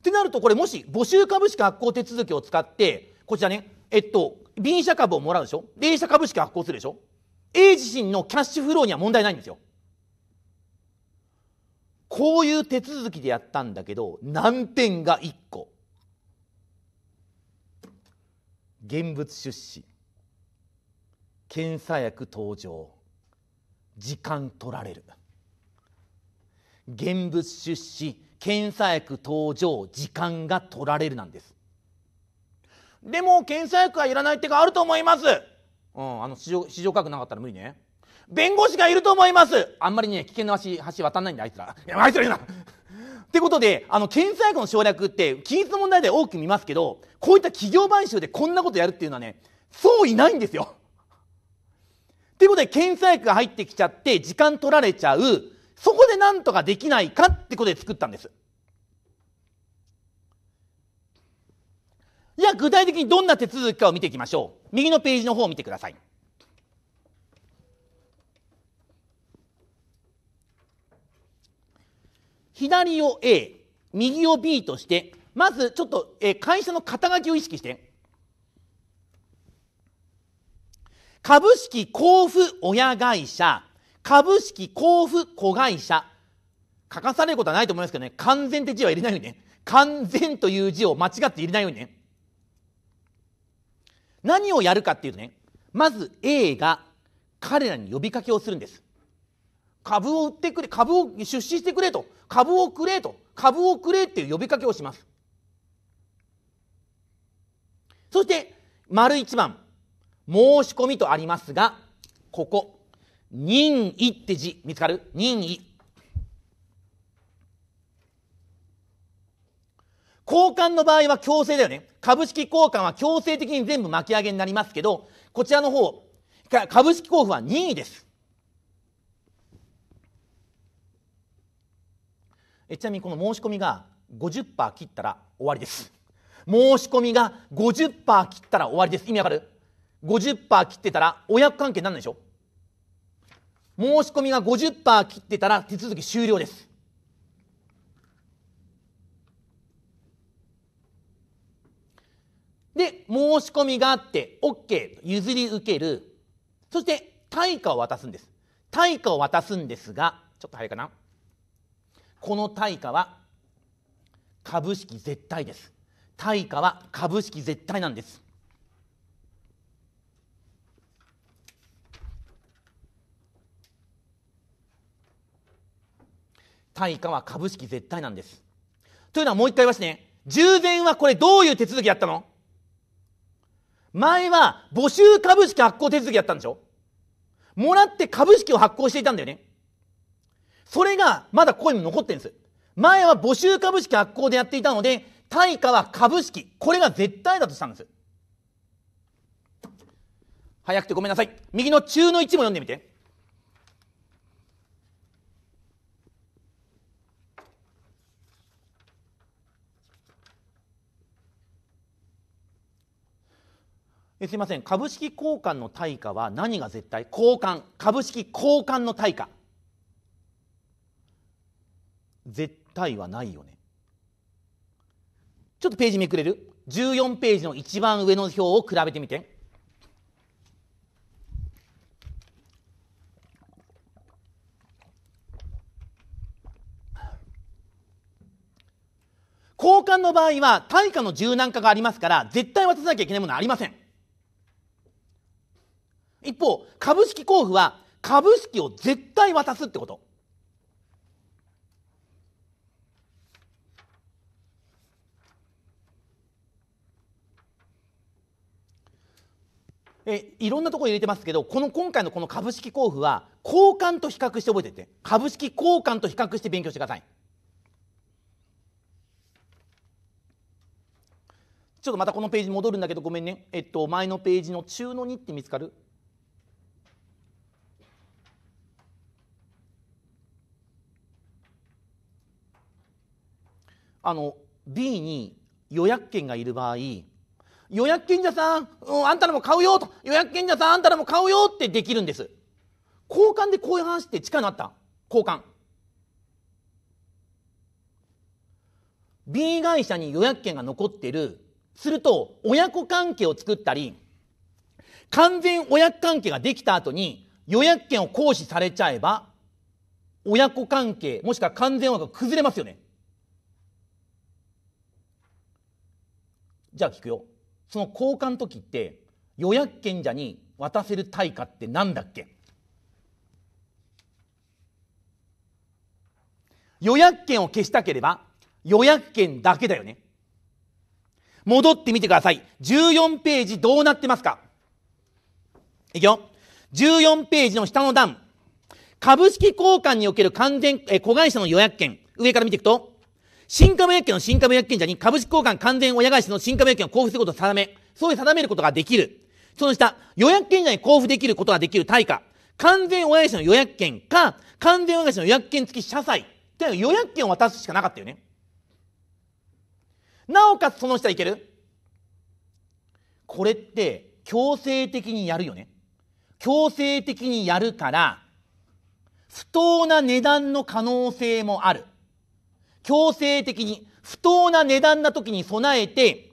てなるとこれもし募集株式発行手続きを使ってこちらね、えっと、B 社株をもらうでしょで、A 社株式発行するでしょ ?A 自身のキャッシュフローには問題ないんですよ。こういう手続きでやったんだけど、難点が1個。現物出資。検査薬登場。時間取られる。現物出資検査薬登場時間が取られるなんですでも検査薬はいらない手があると思います。うん、あの市場市場価格なかったら無理ね。弁護士がいると思います。あんまりね、危険な橋橋渡んないんだ、あいつら。いや、あいつら言うな。ってことで、あの、検査薬の省略って、均一の問題で多く見ますけど、こういった企業買収でこんなことやるっていうのはね、そういないんですよ。ってことで、検査薬が入ってきちゃって、時間取られちゃう。そこでなんとかできないかってことで作ったんです。じゃあ具体的にどんな手続きかを見ていきましょう。右のページの方を見てください。左を A、右を B として、まずちょっと、会社の肩書きを意識して。株式交付親会社、株式交付子会社。書かされることはないと思いますけどね、完全って字は入れないようにね。完全という字を間違って入れないようにね。何をやるかっていうとねまず A が彼らに呼びかけをするんです株を売ってくれ株を出資してくれと株をくれと株をくれっていう呼びかけをしますそして丸1番申し込みとありますがここ任意って字見つかる任意交換の場合は強制だよね。株式交換は強制的に全部巻き上げになりますけど、こちらの方、株式交付は任意です。えちなみにこの申し込みが50%切ったら終わりです。申し込みが50%切ったら終わりです。意味わかる ?50% 切ってたら親子関係になるんでしょ申し込みが50%切ってたら手続き終了です。で、申し込みがあって、OK、譲り受ける。そして、対価を渡すんです。対価を渡すんですが、ちょっと早いかな。この対価は、株式絶対です。対価は株式絶対なんです。対価は株式絶対なんです。というのはもう一回言いますね。従前はこれどういう手続きやったの前は募集株式発行手続きやったんでしょもらって株式を発行していたんだよね。それがまだここにも残ってるんです。前は募集株式発行でやっていたので、対価は株式。これが絶対だとしたんです。早くてごめんなさい。右の中の1も読んでみて。すいません株式交換の対価は何が絶対交換株式交換の対価絶対はないよねちょっとページめくれる14ページの一番上の表を比べてみて交換の場合は対価の柔軟化がありますから絶対渡さなきゃいけないものはありません一方株式交付は株式を絶対渡すってことえいろんなところ入れてますけどこの今回のこの株式交付は交換と比較して覚えてて株式交換と比較して勉強してくださいちょっとまたこのページに戻るんだけどごめんねえっと前のページの中の2って見つかるあの B に予約権がいる場合予約権者さん、うん、あんたらも買うよと予約権者さんあんたらも買うよってできるんです交換でこういう話って近くなった交換 B 会社に予約権が残ってるすると親子関係を作ったり完全親子関係ができた後に予約権を行使されちゃえば親子関係もしくは完全親子が崩れますよねじゃあ聞くよその交換時って予約権者に渡せる対価って何だっけ予約権を消したければ予約権だけだよね戻ってみてください14ページどうなってますかいくよ14ページの下の段株式交換における完全え子会社の予約権上から見ていくと新株薬権の新株薬権者に株式交換完全親会社の新株薬権を交付することを定め、そういう定めることができる。その下、予約権者に交付できることができる対価。完全親会社の予約権か、完全親会社の予約権付き社債。という予約権を渡すしかなかったよね。なおかつその下いけるこれって強制的にやるよね。強制的にやるから、不当な値段の可能性もある。強制的に不当な値段な時に備えて、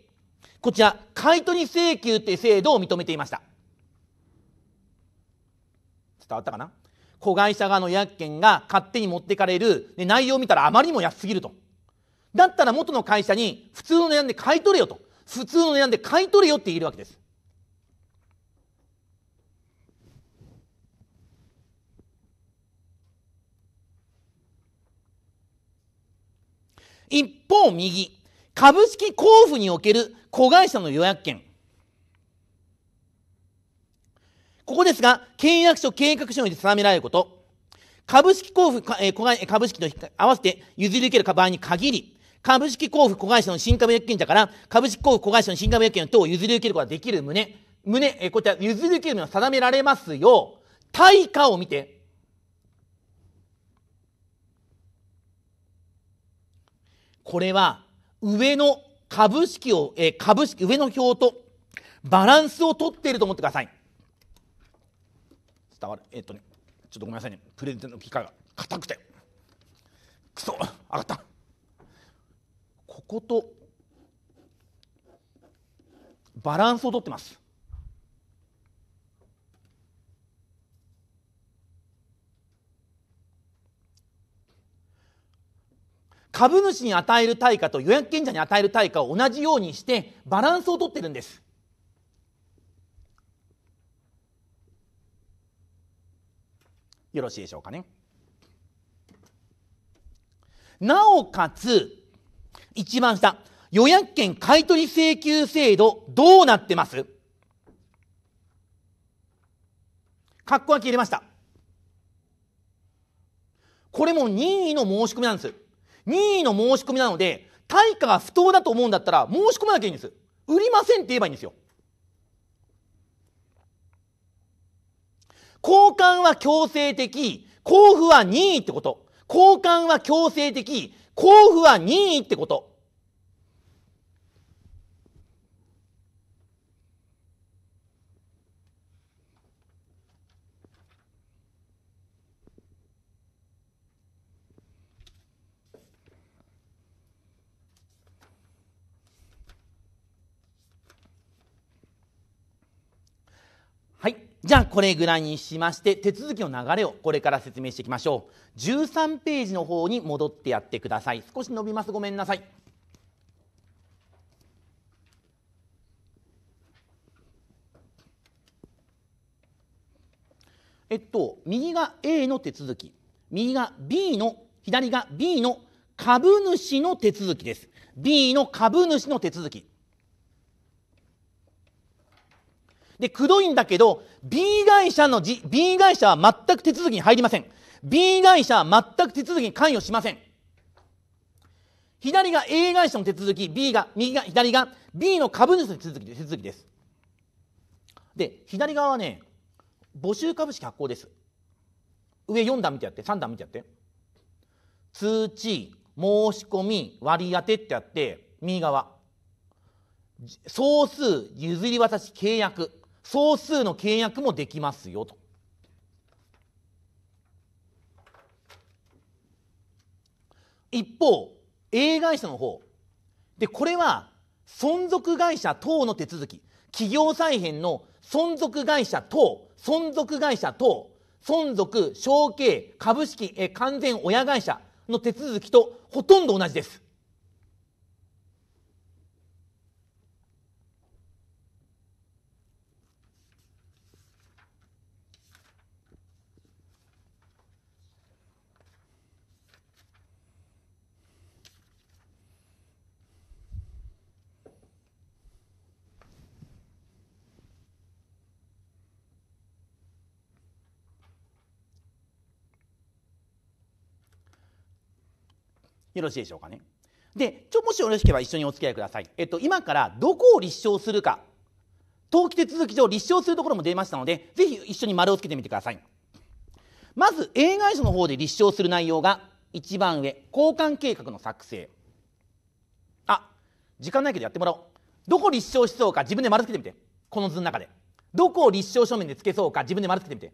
こちら、買取請求って制度を認めていました。伝わったかな子会社側の薬券が勝手に持ってかれる、で内容を見たらあまりにも安すぎると。だったら元の会社に普通の値段で買い取れよと。普通の値段で買い取れよって言えるわけです。一方右、株式交付における子会社の予約権。ここですが、契約書、計画書に定められること。株式交付、えー、株式と合わせて譲り受ける場合に限り、株式交付子会社の新株約権者から株式交付子会社の新株約権等を譲り受けることができる旨、旨、えー、こういった譲り受けるのは定められますよう、対価を見て、これは上の株式を、えー、株式、上の表とバランスを取っていると思ってください。伝わる。えー、っとね、ちょっとごめんなさいね。プレゼンの機械が硬くて。くそ、上がった。ここと、バランスを取ってます。株主に与える対価と予約権者に与える対価を同じようにしてバランスをとってるんです。よろしいでしょうかね。なおかつ、一番下、予約権買取請求制度、どうなってますかっこは消えれました。これも任意の申し込みなんです。任意の申し込みなので、対価が不当だと思うんだったら、申し込まなきゃいいんです。売りませんって言えばいいんですよ。交換は強制的、交付は任意ってこと。交換は強制的、交付は任意ってこと。はい。じゃあこれぐらいにしまして手続きの流れをこれから説明していきましょう。13ページの方に戻ってやってください。少し伸びます。ごめんなさい。えっと、右が A の手続き、右が B の、左が B の株主の手続きです。B の株主の手続き。で、くどいんだけど、B 会社のじ、B 会社は全く手続きに入りません。B 会社は全く手続きに関与しません。左が A 会社の手続き、B が、右が、左が B の株主の手続き手続きです。で、左側はね、募集株式発行です。上4段見てやって、3段見てやって。通知、申し込み、割り当てってやって、右側。総数、譲り渡し、契約。総数の契約もできますよと。一方 A 会社の方でこれは存続会社等の手続き企業再編の存続会社等存続会社等存続承継株式え完全親会社の手続きとほとんど同じですよろしいでしょうかね。で、ちょ、もしよろしければ一緒にお付き合いください。えっと、今からどこを立証するか、登記手続き上立証するところも出ましたので、ぜひ一緒に丸をつけてみてください。まず、A 会社の方で立証する内容が、一番上、交換計画の作成。あ、時間ないけどやってもらおう。どこ立証しそうか自分で丸つけてみて。この図の中で。どこを立証書面でつけそうか自分で丸つけてみて。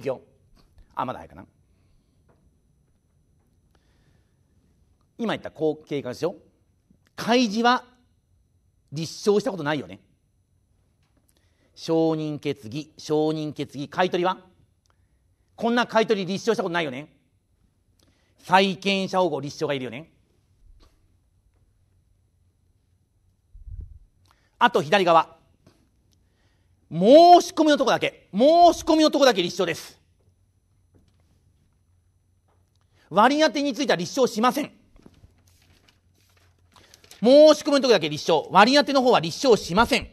行あまだ早いかな今言ったこう経過でしょ開示は立証したことないよね承認決議承認決議買取はこんな買取立証したことないよね債権者保護立証がいるよねあと左側申し込みのとこだけ、申し込みのとこだけ立証です。割り当てについては立証しません。申し込みのとこだけ立証、割り当ての方は立証しません。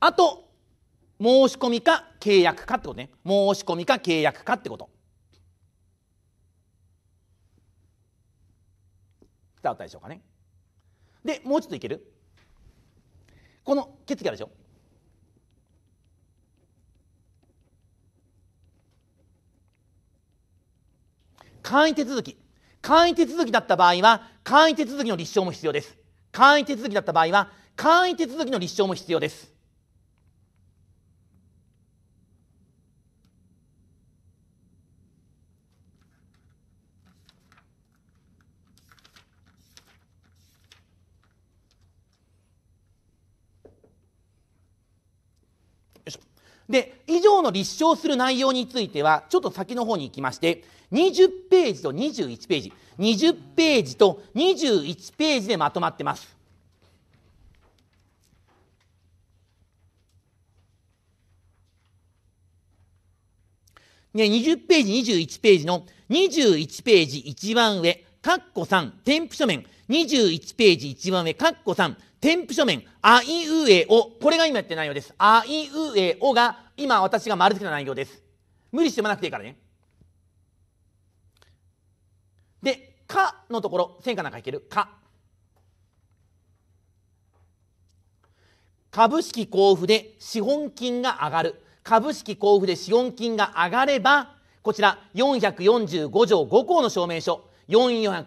あと、申し込みか契約かってことね。申し込みか契約かってこと。伝わったでしょうかね。で、もうちょっといけるこの決議あるでしょ簡易手続き簡易手続きだった場合は簡易手続きの立証も必要です簡易手続きだった場合は簡易手続きの立証も必要ですで、以上の立証する内容については、ちょっと先の方に行きまして、20ページと21ページ、20ページと21ページでまとまってます。ね、20ページ、21ページの21ページ一番上、括弧3、添付書面、21ページ1番目、カッコ3、添付書面、あいうえお。これが今やってる内容です。あいうえおが、今私が丸付けた内容です。無理してもなくていいからね。で、かのところ、線かなんかいけるか。株式交付で資本金が上がる。株式交付で資本金が上がれば、こちら445条5項の証明書。4 4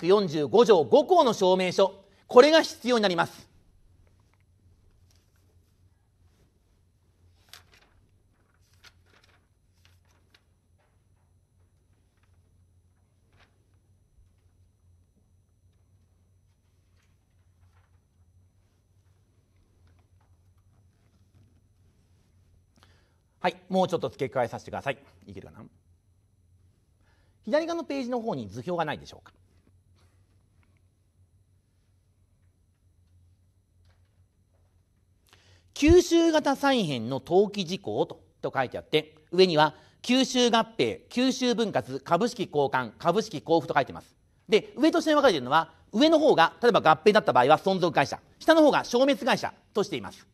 5条5項の証明書これが必要になりますはい、もうちょっと付け加えさせてください。いけるかな左側のページの方に図表がないでしょうか。吸収型再編の登記事項とと書いてあって上には吸収合併吸収分割株式交換株式交付と書いてますで上と下に分かれているのは上の方が例えば合併だった場合は存続会社下の方が消滅会社としています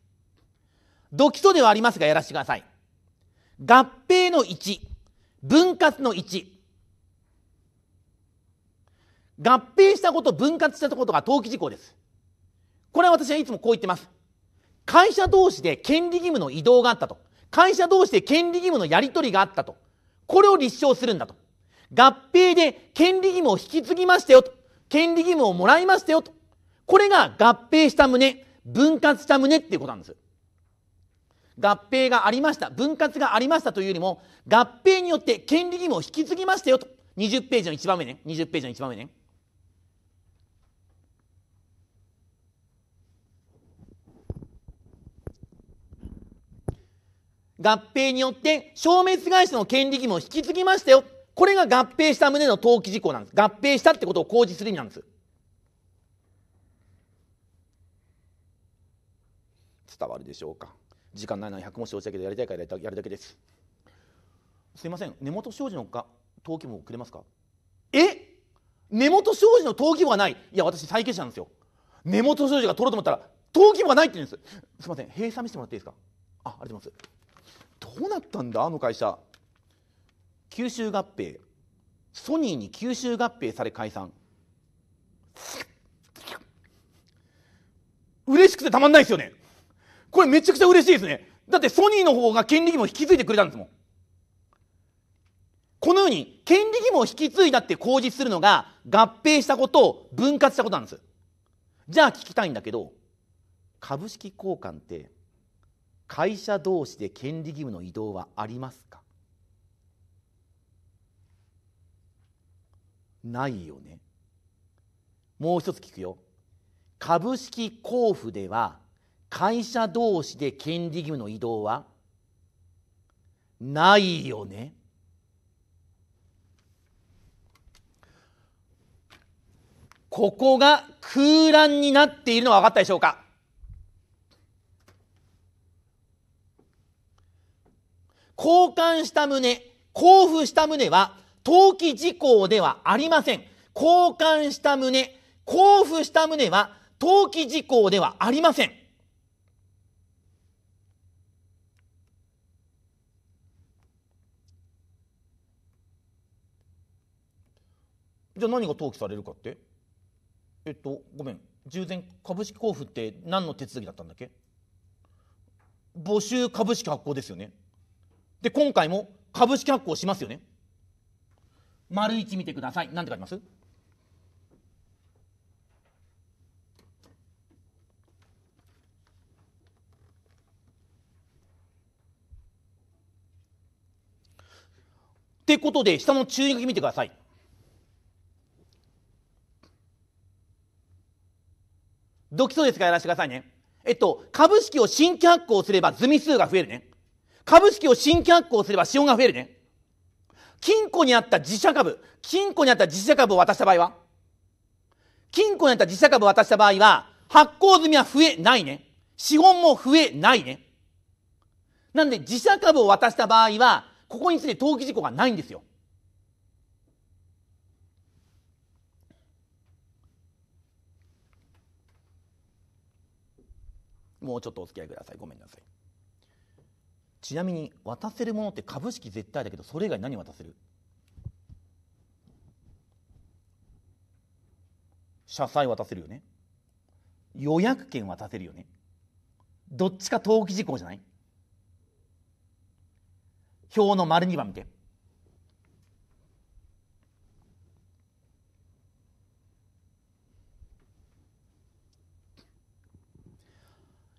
独基礎ではありますがやらせてください合併の1分割の1合併したこと分割したことが登記事項ですこれは私はいつもこう言ってます会社同士で権利義務の移動があったと会社同士で権利義務のやり取りがあったとこれを立証するんだと合併で権利義務を引き継ぎましたよと権利義務をもらいましたよとこれが合併した旨分割した旨っていうことなんです合併がありました分割がありましたというよりも合併によって権利義務を引き継ぎましたよと20ページの一番目ね20ページの一番目ね合併によって消滅会社の権利義務を引き継ぎましたよ。これが合併した旨の登記事項なんです。合併したってことを公示する意味なんです。伝わるでしょうか。時間ないのは100文字押し上けどやりたいからやるだけです。すいません、根本商事の登記もくれますかえ根本商事の登記簿がないいや、私、債権者なんですよ。根本商事が取ろうと思ったら、登記簿がないって言うんです。すいません、閉鎖見せてもらっていいですかあ、ありがとうございます。どうなったんだあの会社吸収合併ソニーに吸収合併され解散嬉しくてたまんないですよねこれめちゃくちゃ嬉しいですねだってソニーの方が権利義務を引き継いでくれたんですもんこのように権利義務を引き継いだって口実するのが合併したことを分割したことなんですじゃあ聞きたいんだけど株式交換って会社同士で権利義務の移動はありますかないよねもう一つ聞くよ株式交付では会社同士で権利義務の移動はないよねここが空欄になっているのは分かったでしょうか交換した旨、交付した旨は、登記事項ではありません。交換した旨、交付した旨は、登記事項ではありません。じゃあ何が登記されるかってえっとごめん従前株式交付って何の手続きだったんだっけ募集株式発行ですよねで、今回も株式発行しますよね。丸1見てください。なんて書きますってことで、下の注意書き見てください。ドキソですからやらせてくださいね。えっと、株式を新規発行すれば、図み数が増えるね。株式を新規発行すれば資本が増えるね。金庫にあった自社株、金庫にあった自社株を渡した場合は金庫にあった自社株を渡した場合は、発行済みは増えないね。資本も増えないね。なんで自社株を渡した場合は、ここについて登記事項がないんですよ。もうちょっとお付き合いください。ごめんなさい。ちなみに渡せるものって株式絶対だけどそれ以外何渡せる社債渡せるよね予約券渡せるよねどっちか登記事項じゃない表の丸2番見て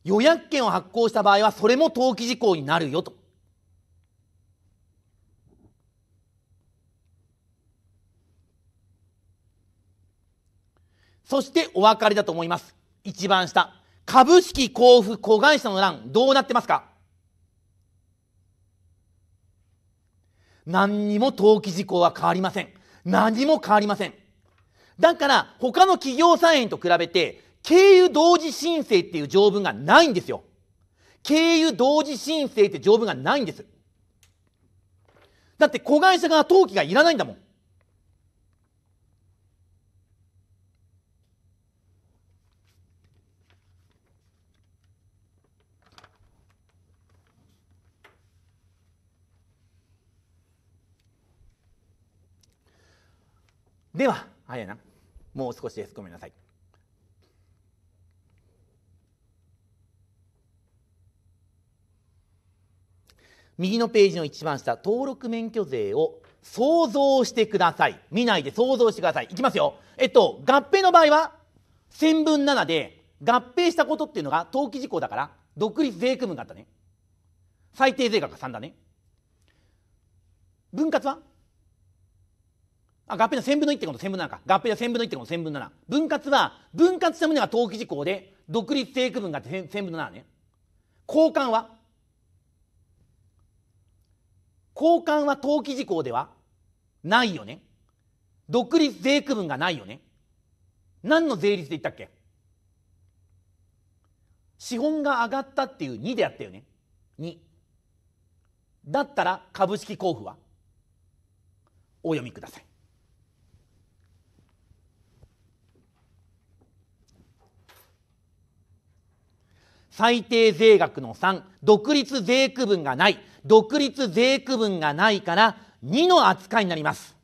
予約権を発行した場合はそれも登記事項になるよと。そしてお分かりだと思います。一番下。株式交付子会社の欄、どうなってますか何にも登記事項は変わりません。何も変わりません。だから、他の企業さん員と比べて、経由同時申請っていう条文がないんですよ。経由同時申請って条文がないんです。だって子会社側登記がいらないんだもん。では、あれやな、もう少しです。ごめんなさい。右のページの一番下登録免許税を想像してください見ないで想像してくださいいきますよえっと合併の場合は1000分7で合併したことっていうのが登記事項だから独立税区分があったね最低税額が3だね分割はあ合併の1000分の1ってこと1000分7か合併の1000分の1ってこと1000分の7分割は分割した旨が登記事項で独立税区分があって1000分の7ね交換は交換は登記事項ではないよね。独立税区分がないよね。何の税率で言ったっけ資本が上がったっていう2でやったよね。2。だったら株式交付はお読みください。最低税額の3、独立税区分がない。独立税区分がないから2の扱いになります。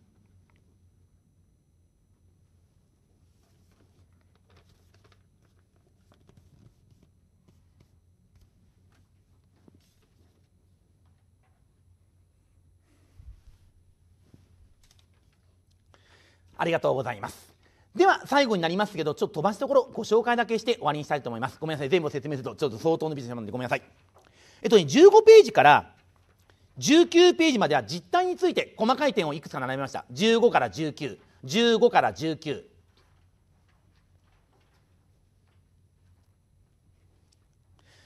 ありがとうございます。では最後になりますけどちょっと飛ばしところご紹介だけして終わりにしたいと思いますごめんなさい全部説明するとちょっと相当のビジネスなんでごめんなさいえっとね15ページから19ページまでは実態について細かい点をいくつか並べました15から1915から19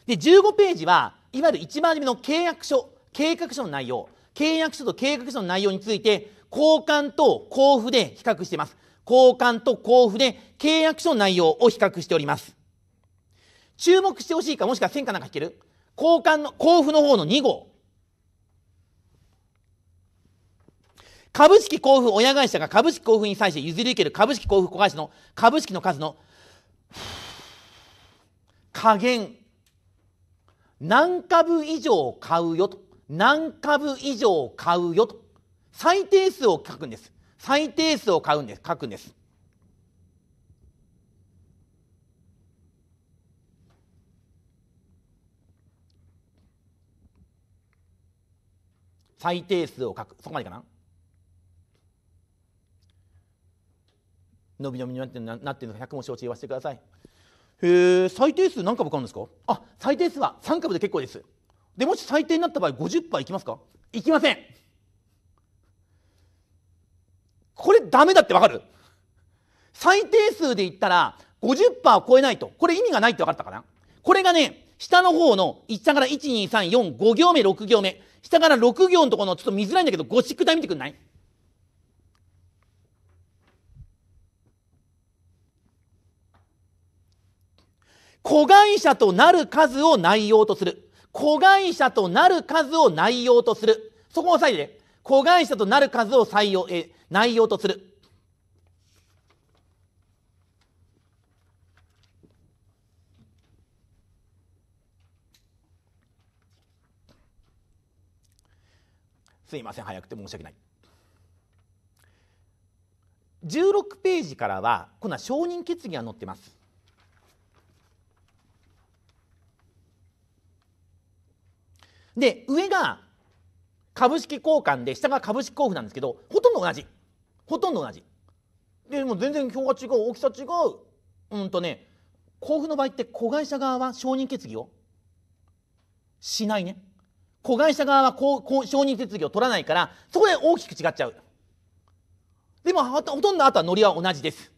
で15ページはいわゆる一番初めの契約書計画書の内容契約書と計画書の内容について交換と交付で比較しています交換と交付で契約書の内容を比較しております注目してほしいかもしくは戦果なんか引ける交換の交付の方の2号株式交付親会社が株式交付に際して譲り受ける株式交付子会社の株式の数の加減何株以上買うよと何株以上買うよと最低数を書くんです最低数を買うんです書くんです最低数を書くそこまでかな伸び伸びになってるなってのか100も承知言わせてくださいへえ最低数何株買うんですかあ最低数は3株で結構ですでもし最低になった場合50%いきますかいきませんこれダメだってわかる最低数で言ったら50%を超えないとこれ意味がないって分かったかなこれがね下の方の下から12345行目6行目下から6行のところのちょっと見づらいんだけどゴシック体見てくんない子会社となる数を内容とする。子会社となる数を内容とする。そこを押さえて、ね、子会社となる数を採用、え、内容とする。すいません早くて申し訳ない16ページからはこんな承認決議が載ってますで上が株式交換で下が株式交付なんですけどほとんど同じほとんど同じでも全然表が違う大きさ違ううんとね交付の場合って子会社側は承認決議をしないね子会社側はこうこう承認決議を取らないからそこで大きく違っちゃうでもほとんどあとはノリは同じです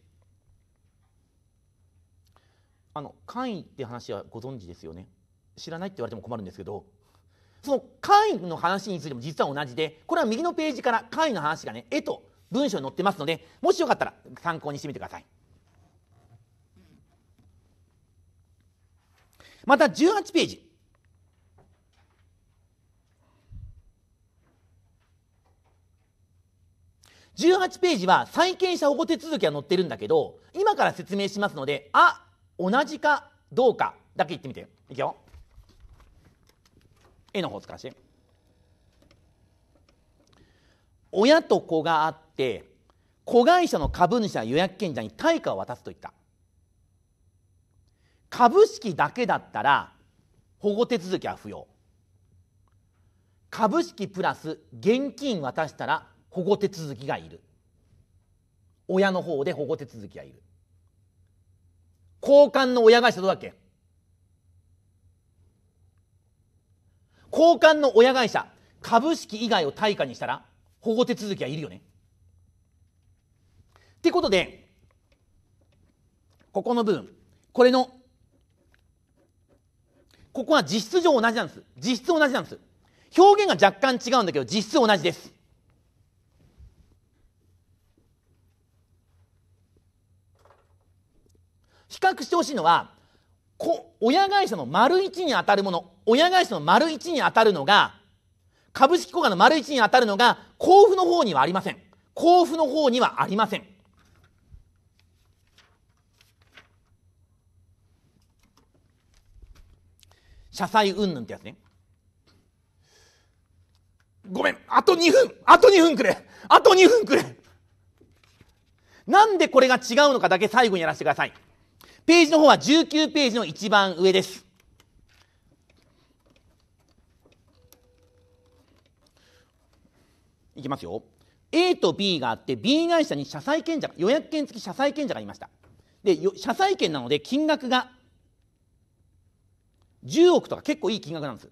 あの簡易って話はご存知ですよね知らないって言われても困るんですけどその簡易の話についても実は同じでこれは右のページから簡易の話がね絵と文章に載ってますのでもしよかったら参考にしてみてください。また18ページ18ページは債権者保護手続きが載ってるんだけど今から説明しますのであ同じかどうかだけ言ってみていくよ。絵の方使わせ親と子があって子会社の株主は予約権者に対価を渡すと言った株式だけだったら保護手続きは不要株式プラス現金渡したら保護手続きがいる親の方で保護手続きがいる交換の親会社どうだっけ交換の親会社、株式以外を対価にしたら、保護手続きはいるよね。ってことで、ここの部分、これの、ここは実質上同じなんです。実質同じなんです。表現が若干違うんだけど、実質同じです。比較してほしいのは、親会社の丸1に当たるもの親会社の丸1に当たるのが株式効果の丸1に当たるのが交付の方にはありません交付の方にはありません社債云々ってやつねごめんあと2分あと2分くれあと2分くれなんでこれが違うのかだけ最後にやらせてくださいページの方は19ページの一番上です。いきますよ。A と B があって B 会社に社債権者予約権付き社債権者がいましたで社債権なので金額が10億とか結構いい金額なんですこ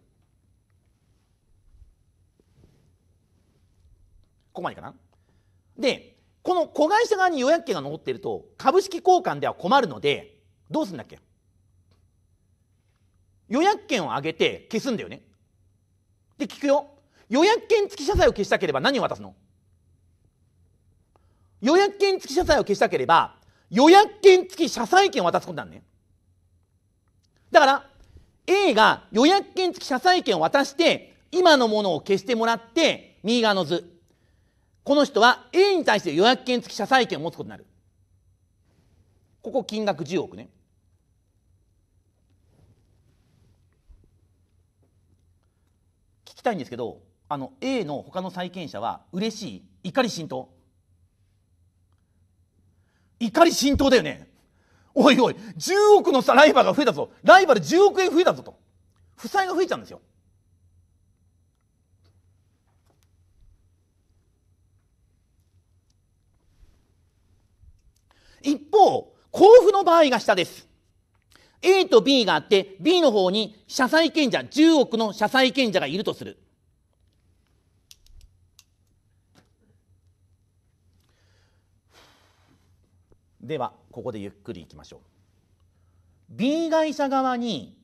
こまでかなでこの子会社側に予約権が残っていると株式交換では困るのでどうすんだっけ予約権を上げて消すんだよね。で、聞くよ。予約権付き謝罪を消したければ何を渡すの予約権付き謝罪を消したければ、予約権付き謝罪権を渡すことなんね。だから、A が予約権付き謝罪権を渡して、今のものを消してもらって、右側の図。この人は A に対して予約権付き謝罪権を持つことになる。ここ金額10億ね。たいんですけどあの A の他の債権者は嬉しい怒り浸透怒り浸透だよねおいおい10億のライバルが増えたぞライバル10億円増えたぞと負債が増えちゃうんですよ一方交付の場合が下です A と B があって、B の方に社債権者、10億の社債権者がいるとする。では、ここでゆっくりいきましょう。B 会社側に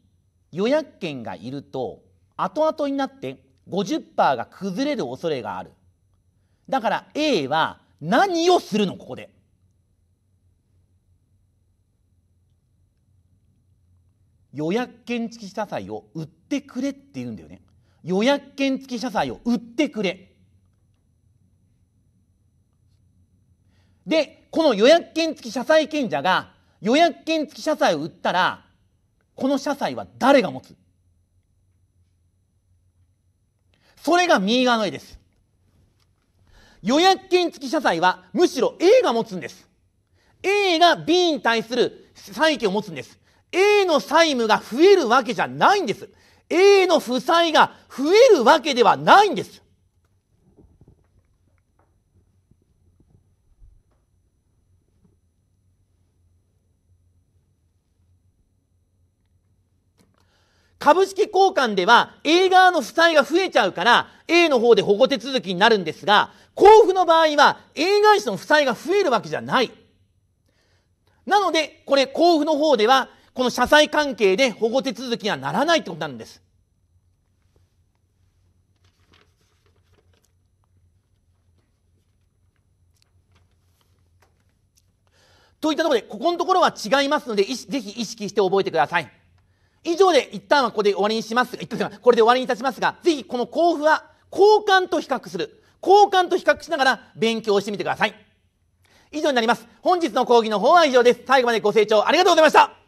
予約権がいると、後々になって50%が崩れる恐れがある。だから A は何をするの、ここで。予約券付き社債を売ってくれって言うんだよね予約券付き社債を売ってくれでこの予約券付き社債権者が予約券付き社債を売ったらこの社債は誰が持つそれが右側の絵です予約権付き社債はむしろ A が持つんです A が B に対する債権を持つんです A の債務が増えるわけじゃないんです。A の負債が増えるわけではないんです。株式交換では A 側の負債が増えちゃうから A の方で保護手続きになるんですが、交付の場合は A 会社の負債が増えるわけじゃない。なので、これ交付の方ではこの社債関係で保護手続きにはならないってことなんです。といったところで、ここのところは違いますので、ぜひ意識して覚えてください。以上で一旦はここで終わりにしますが、これで終わりにいたしますが、ぜひこの交付は交換と比較する。交換と比較しながら勉強してみてください。以上になります。本日の講義の方は以上です。最後までご清聴ありがとうございました。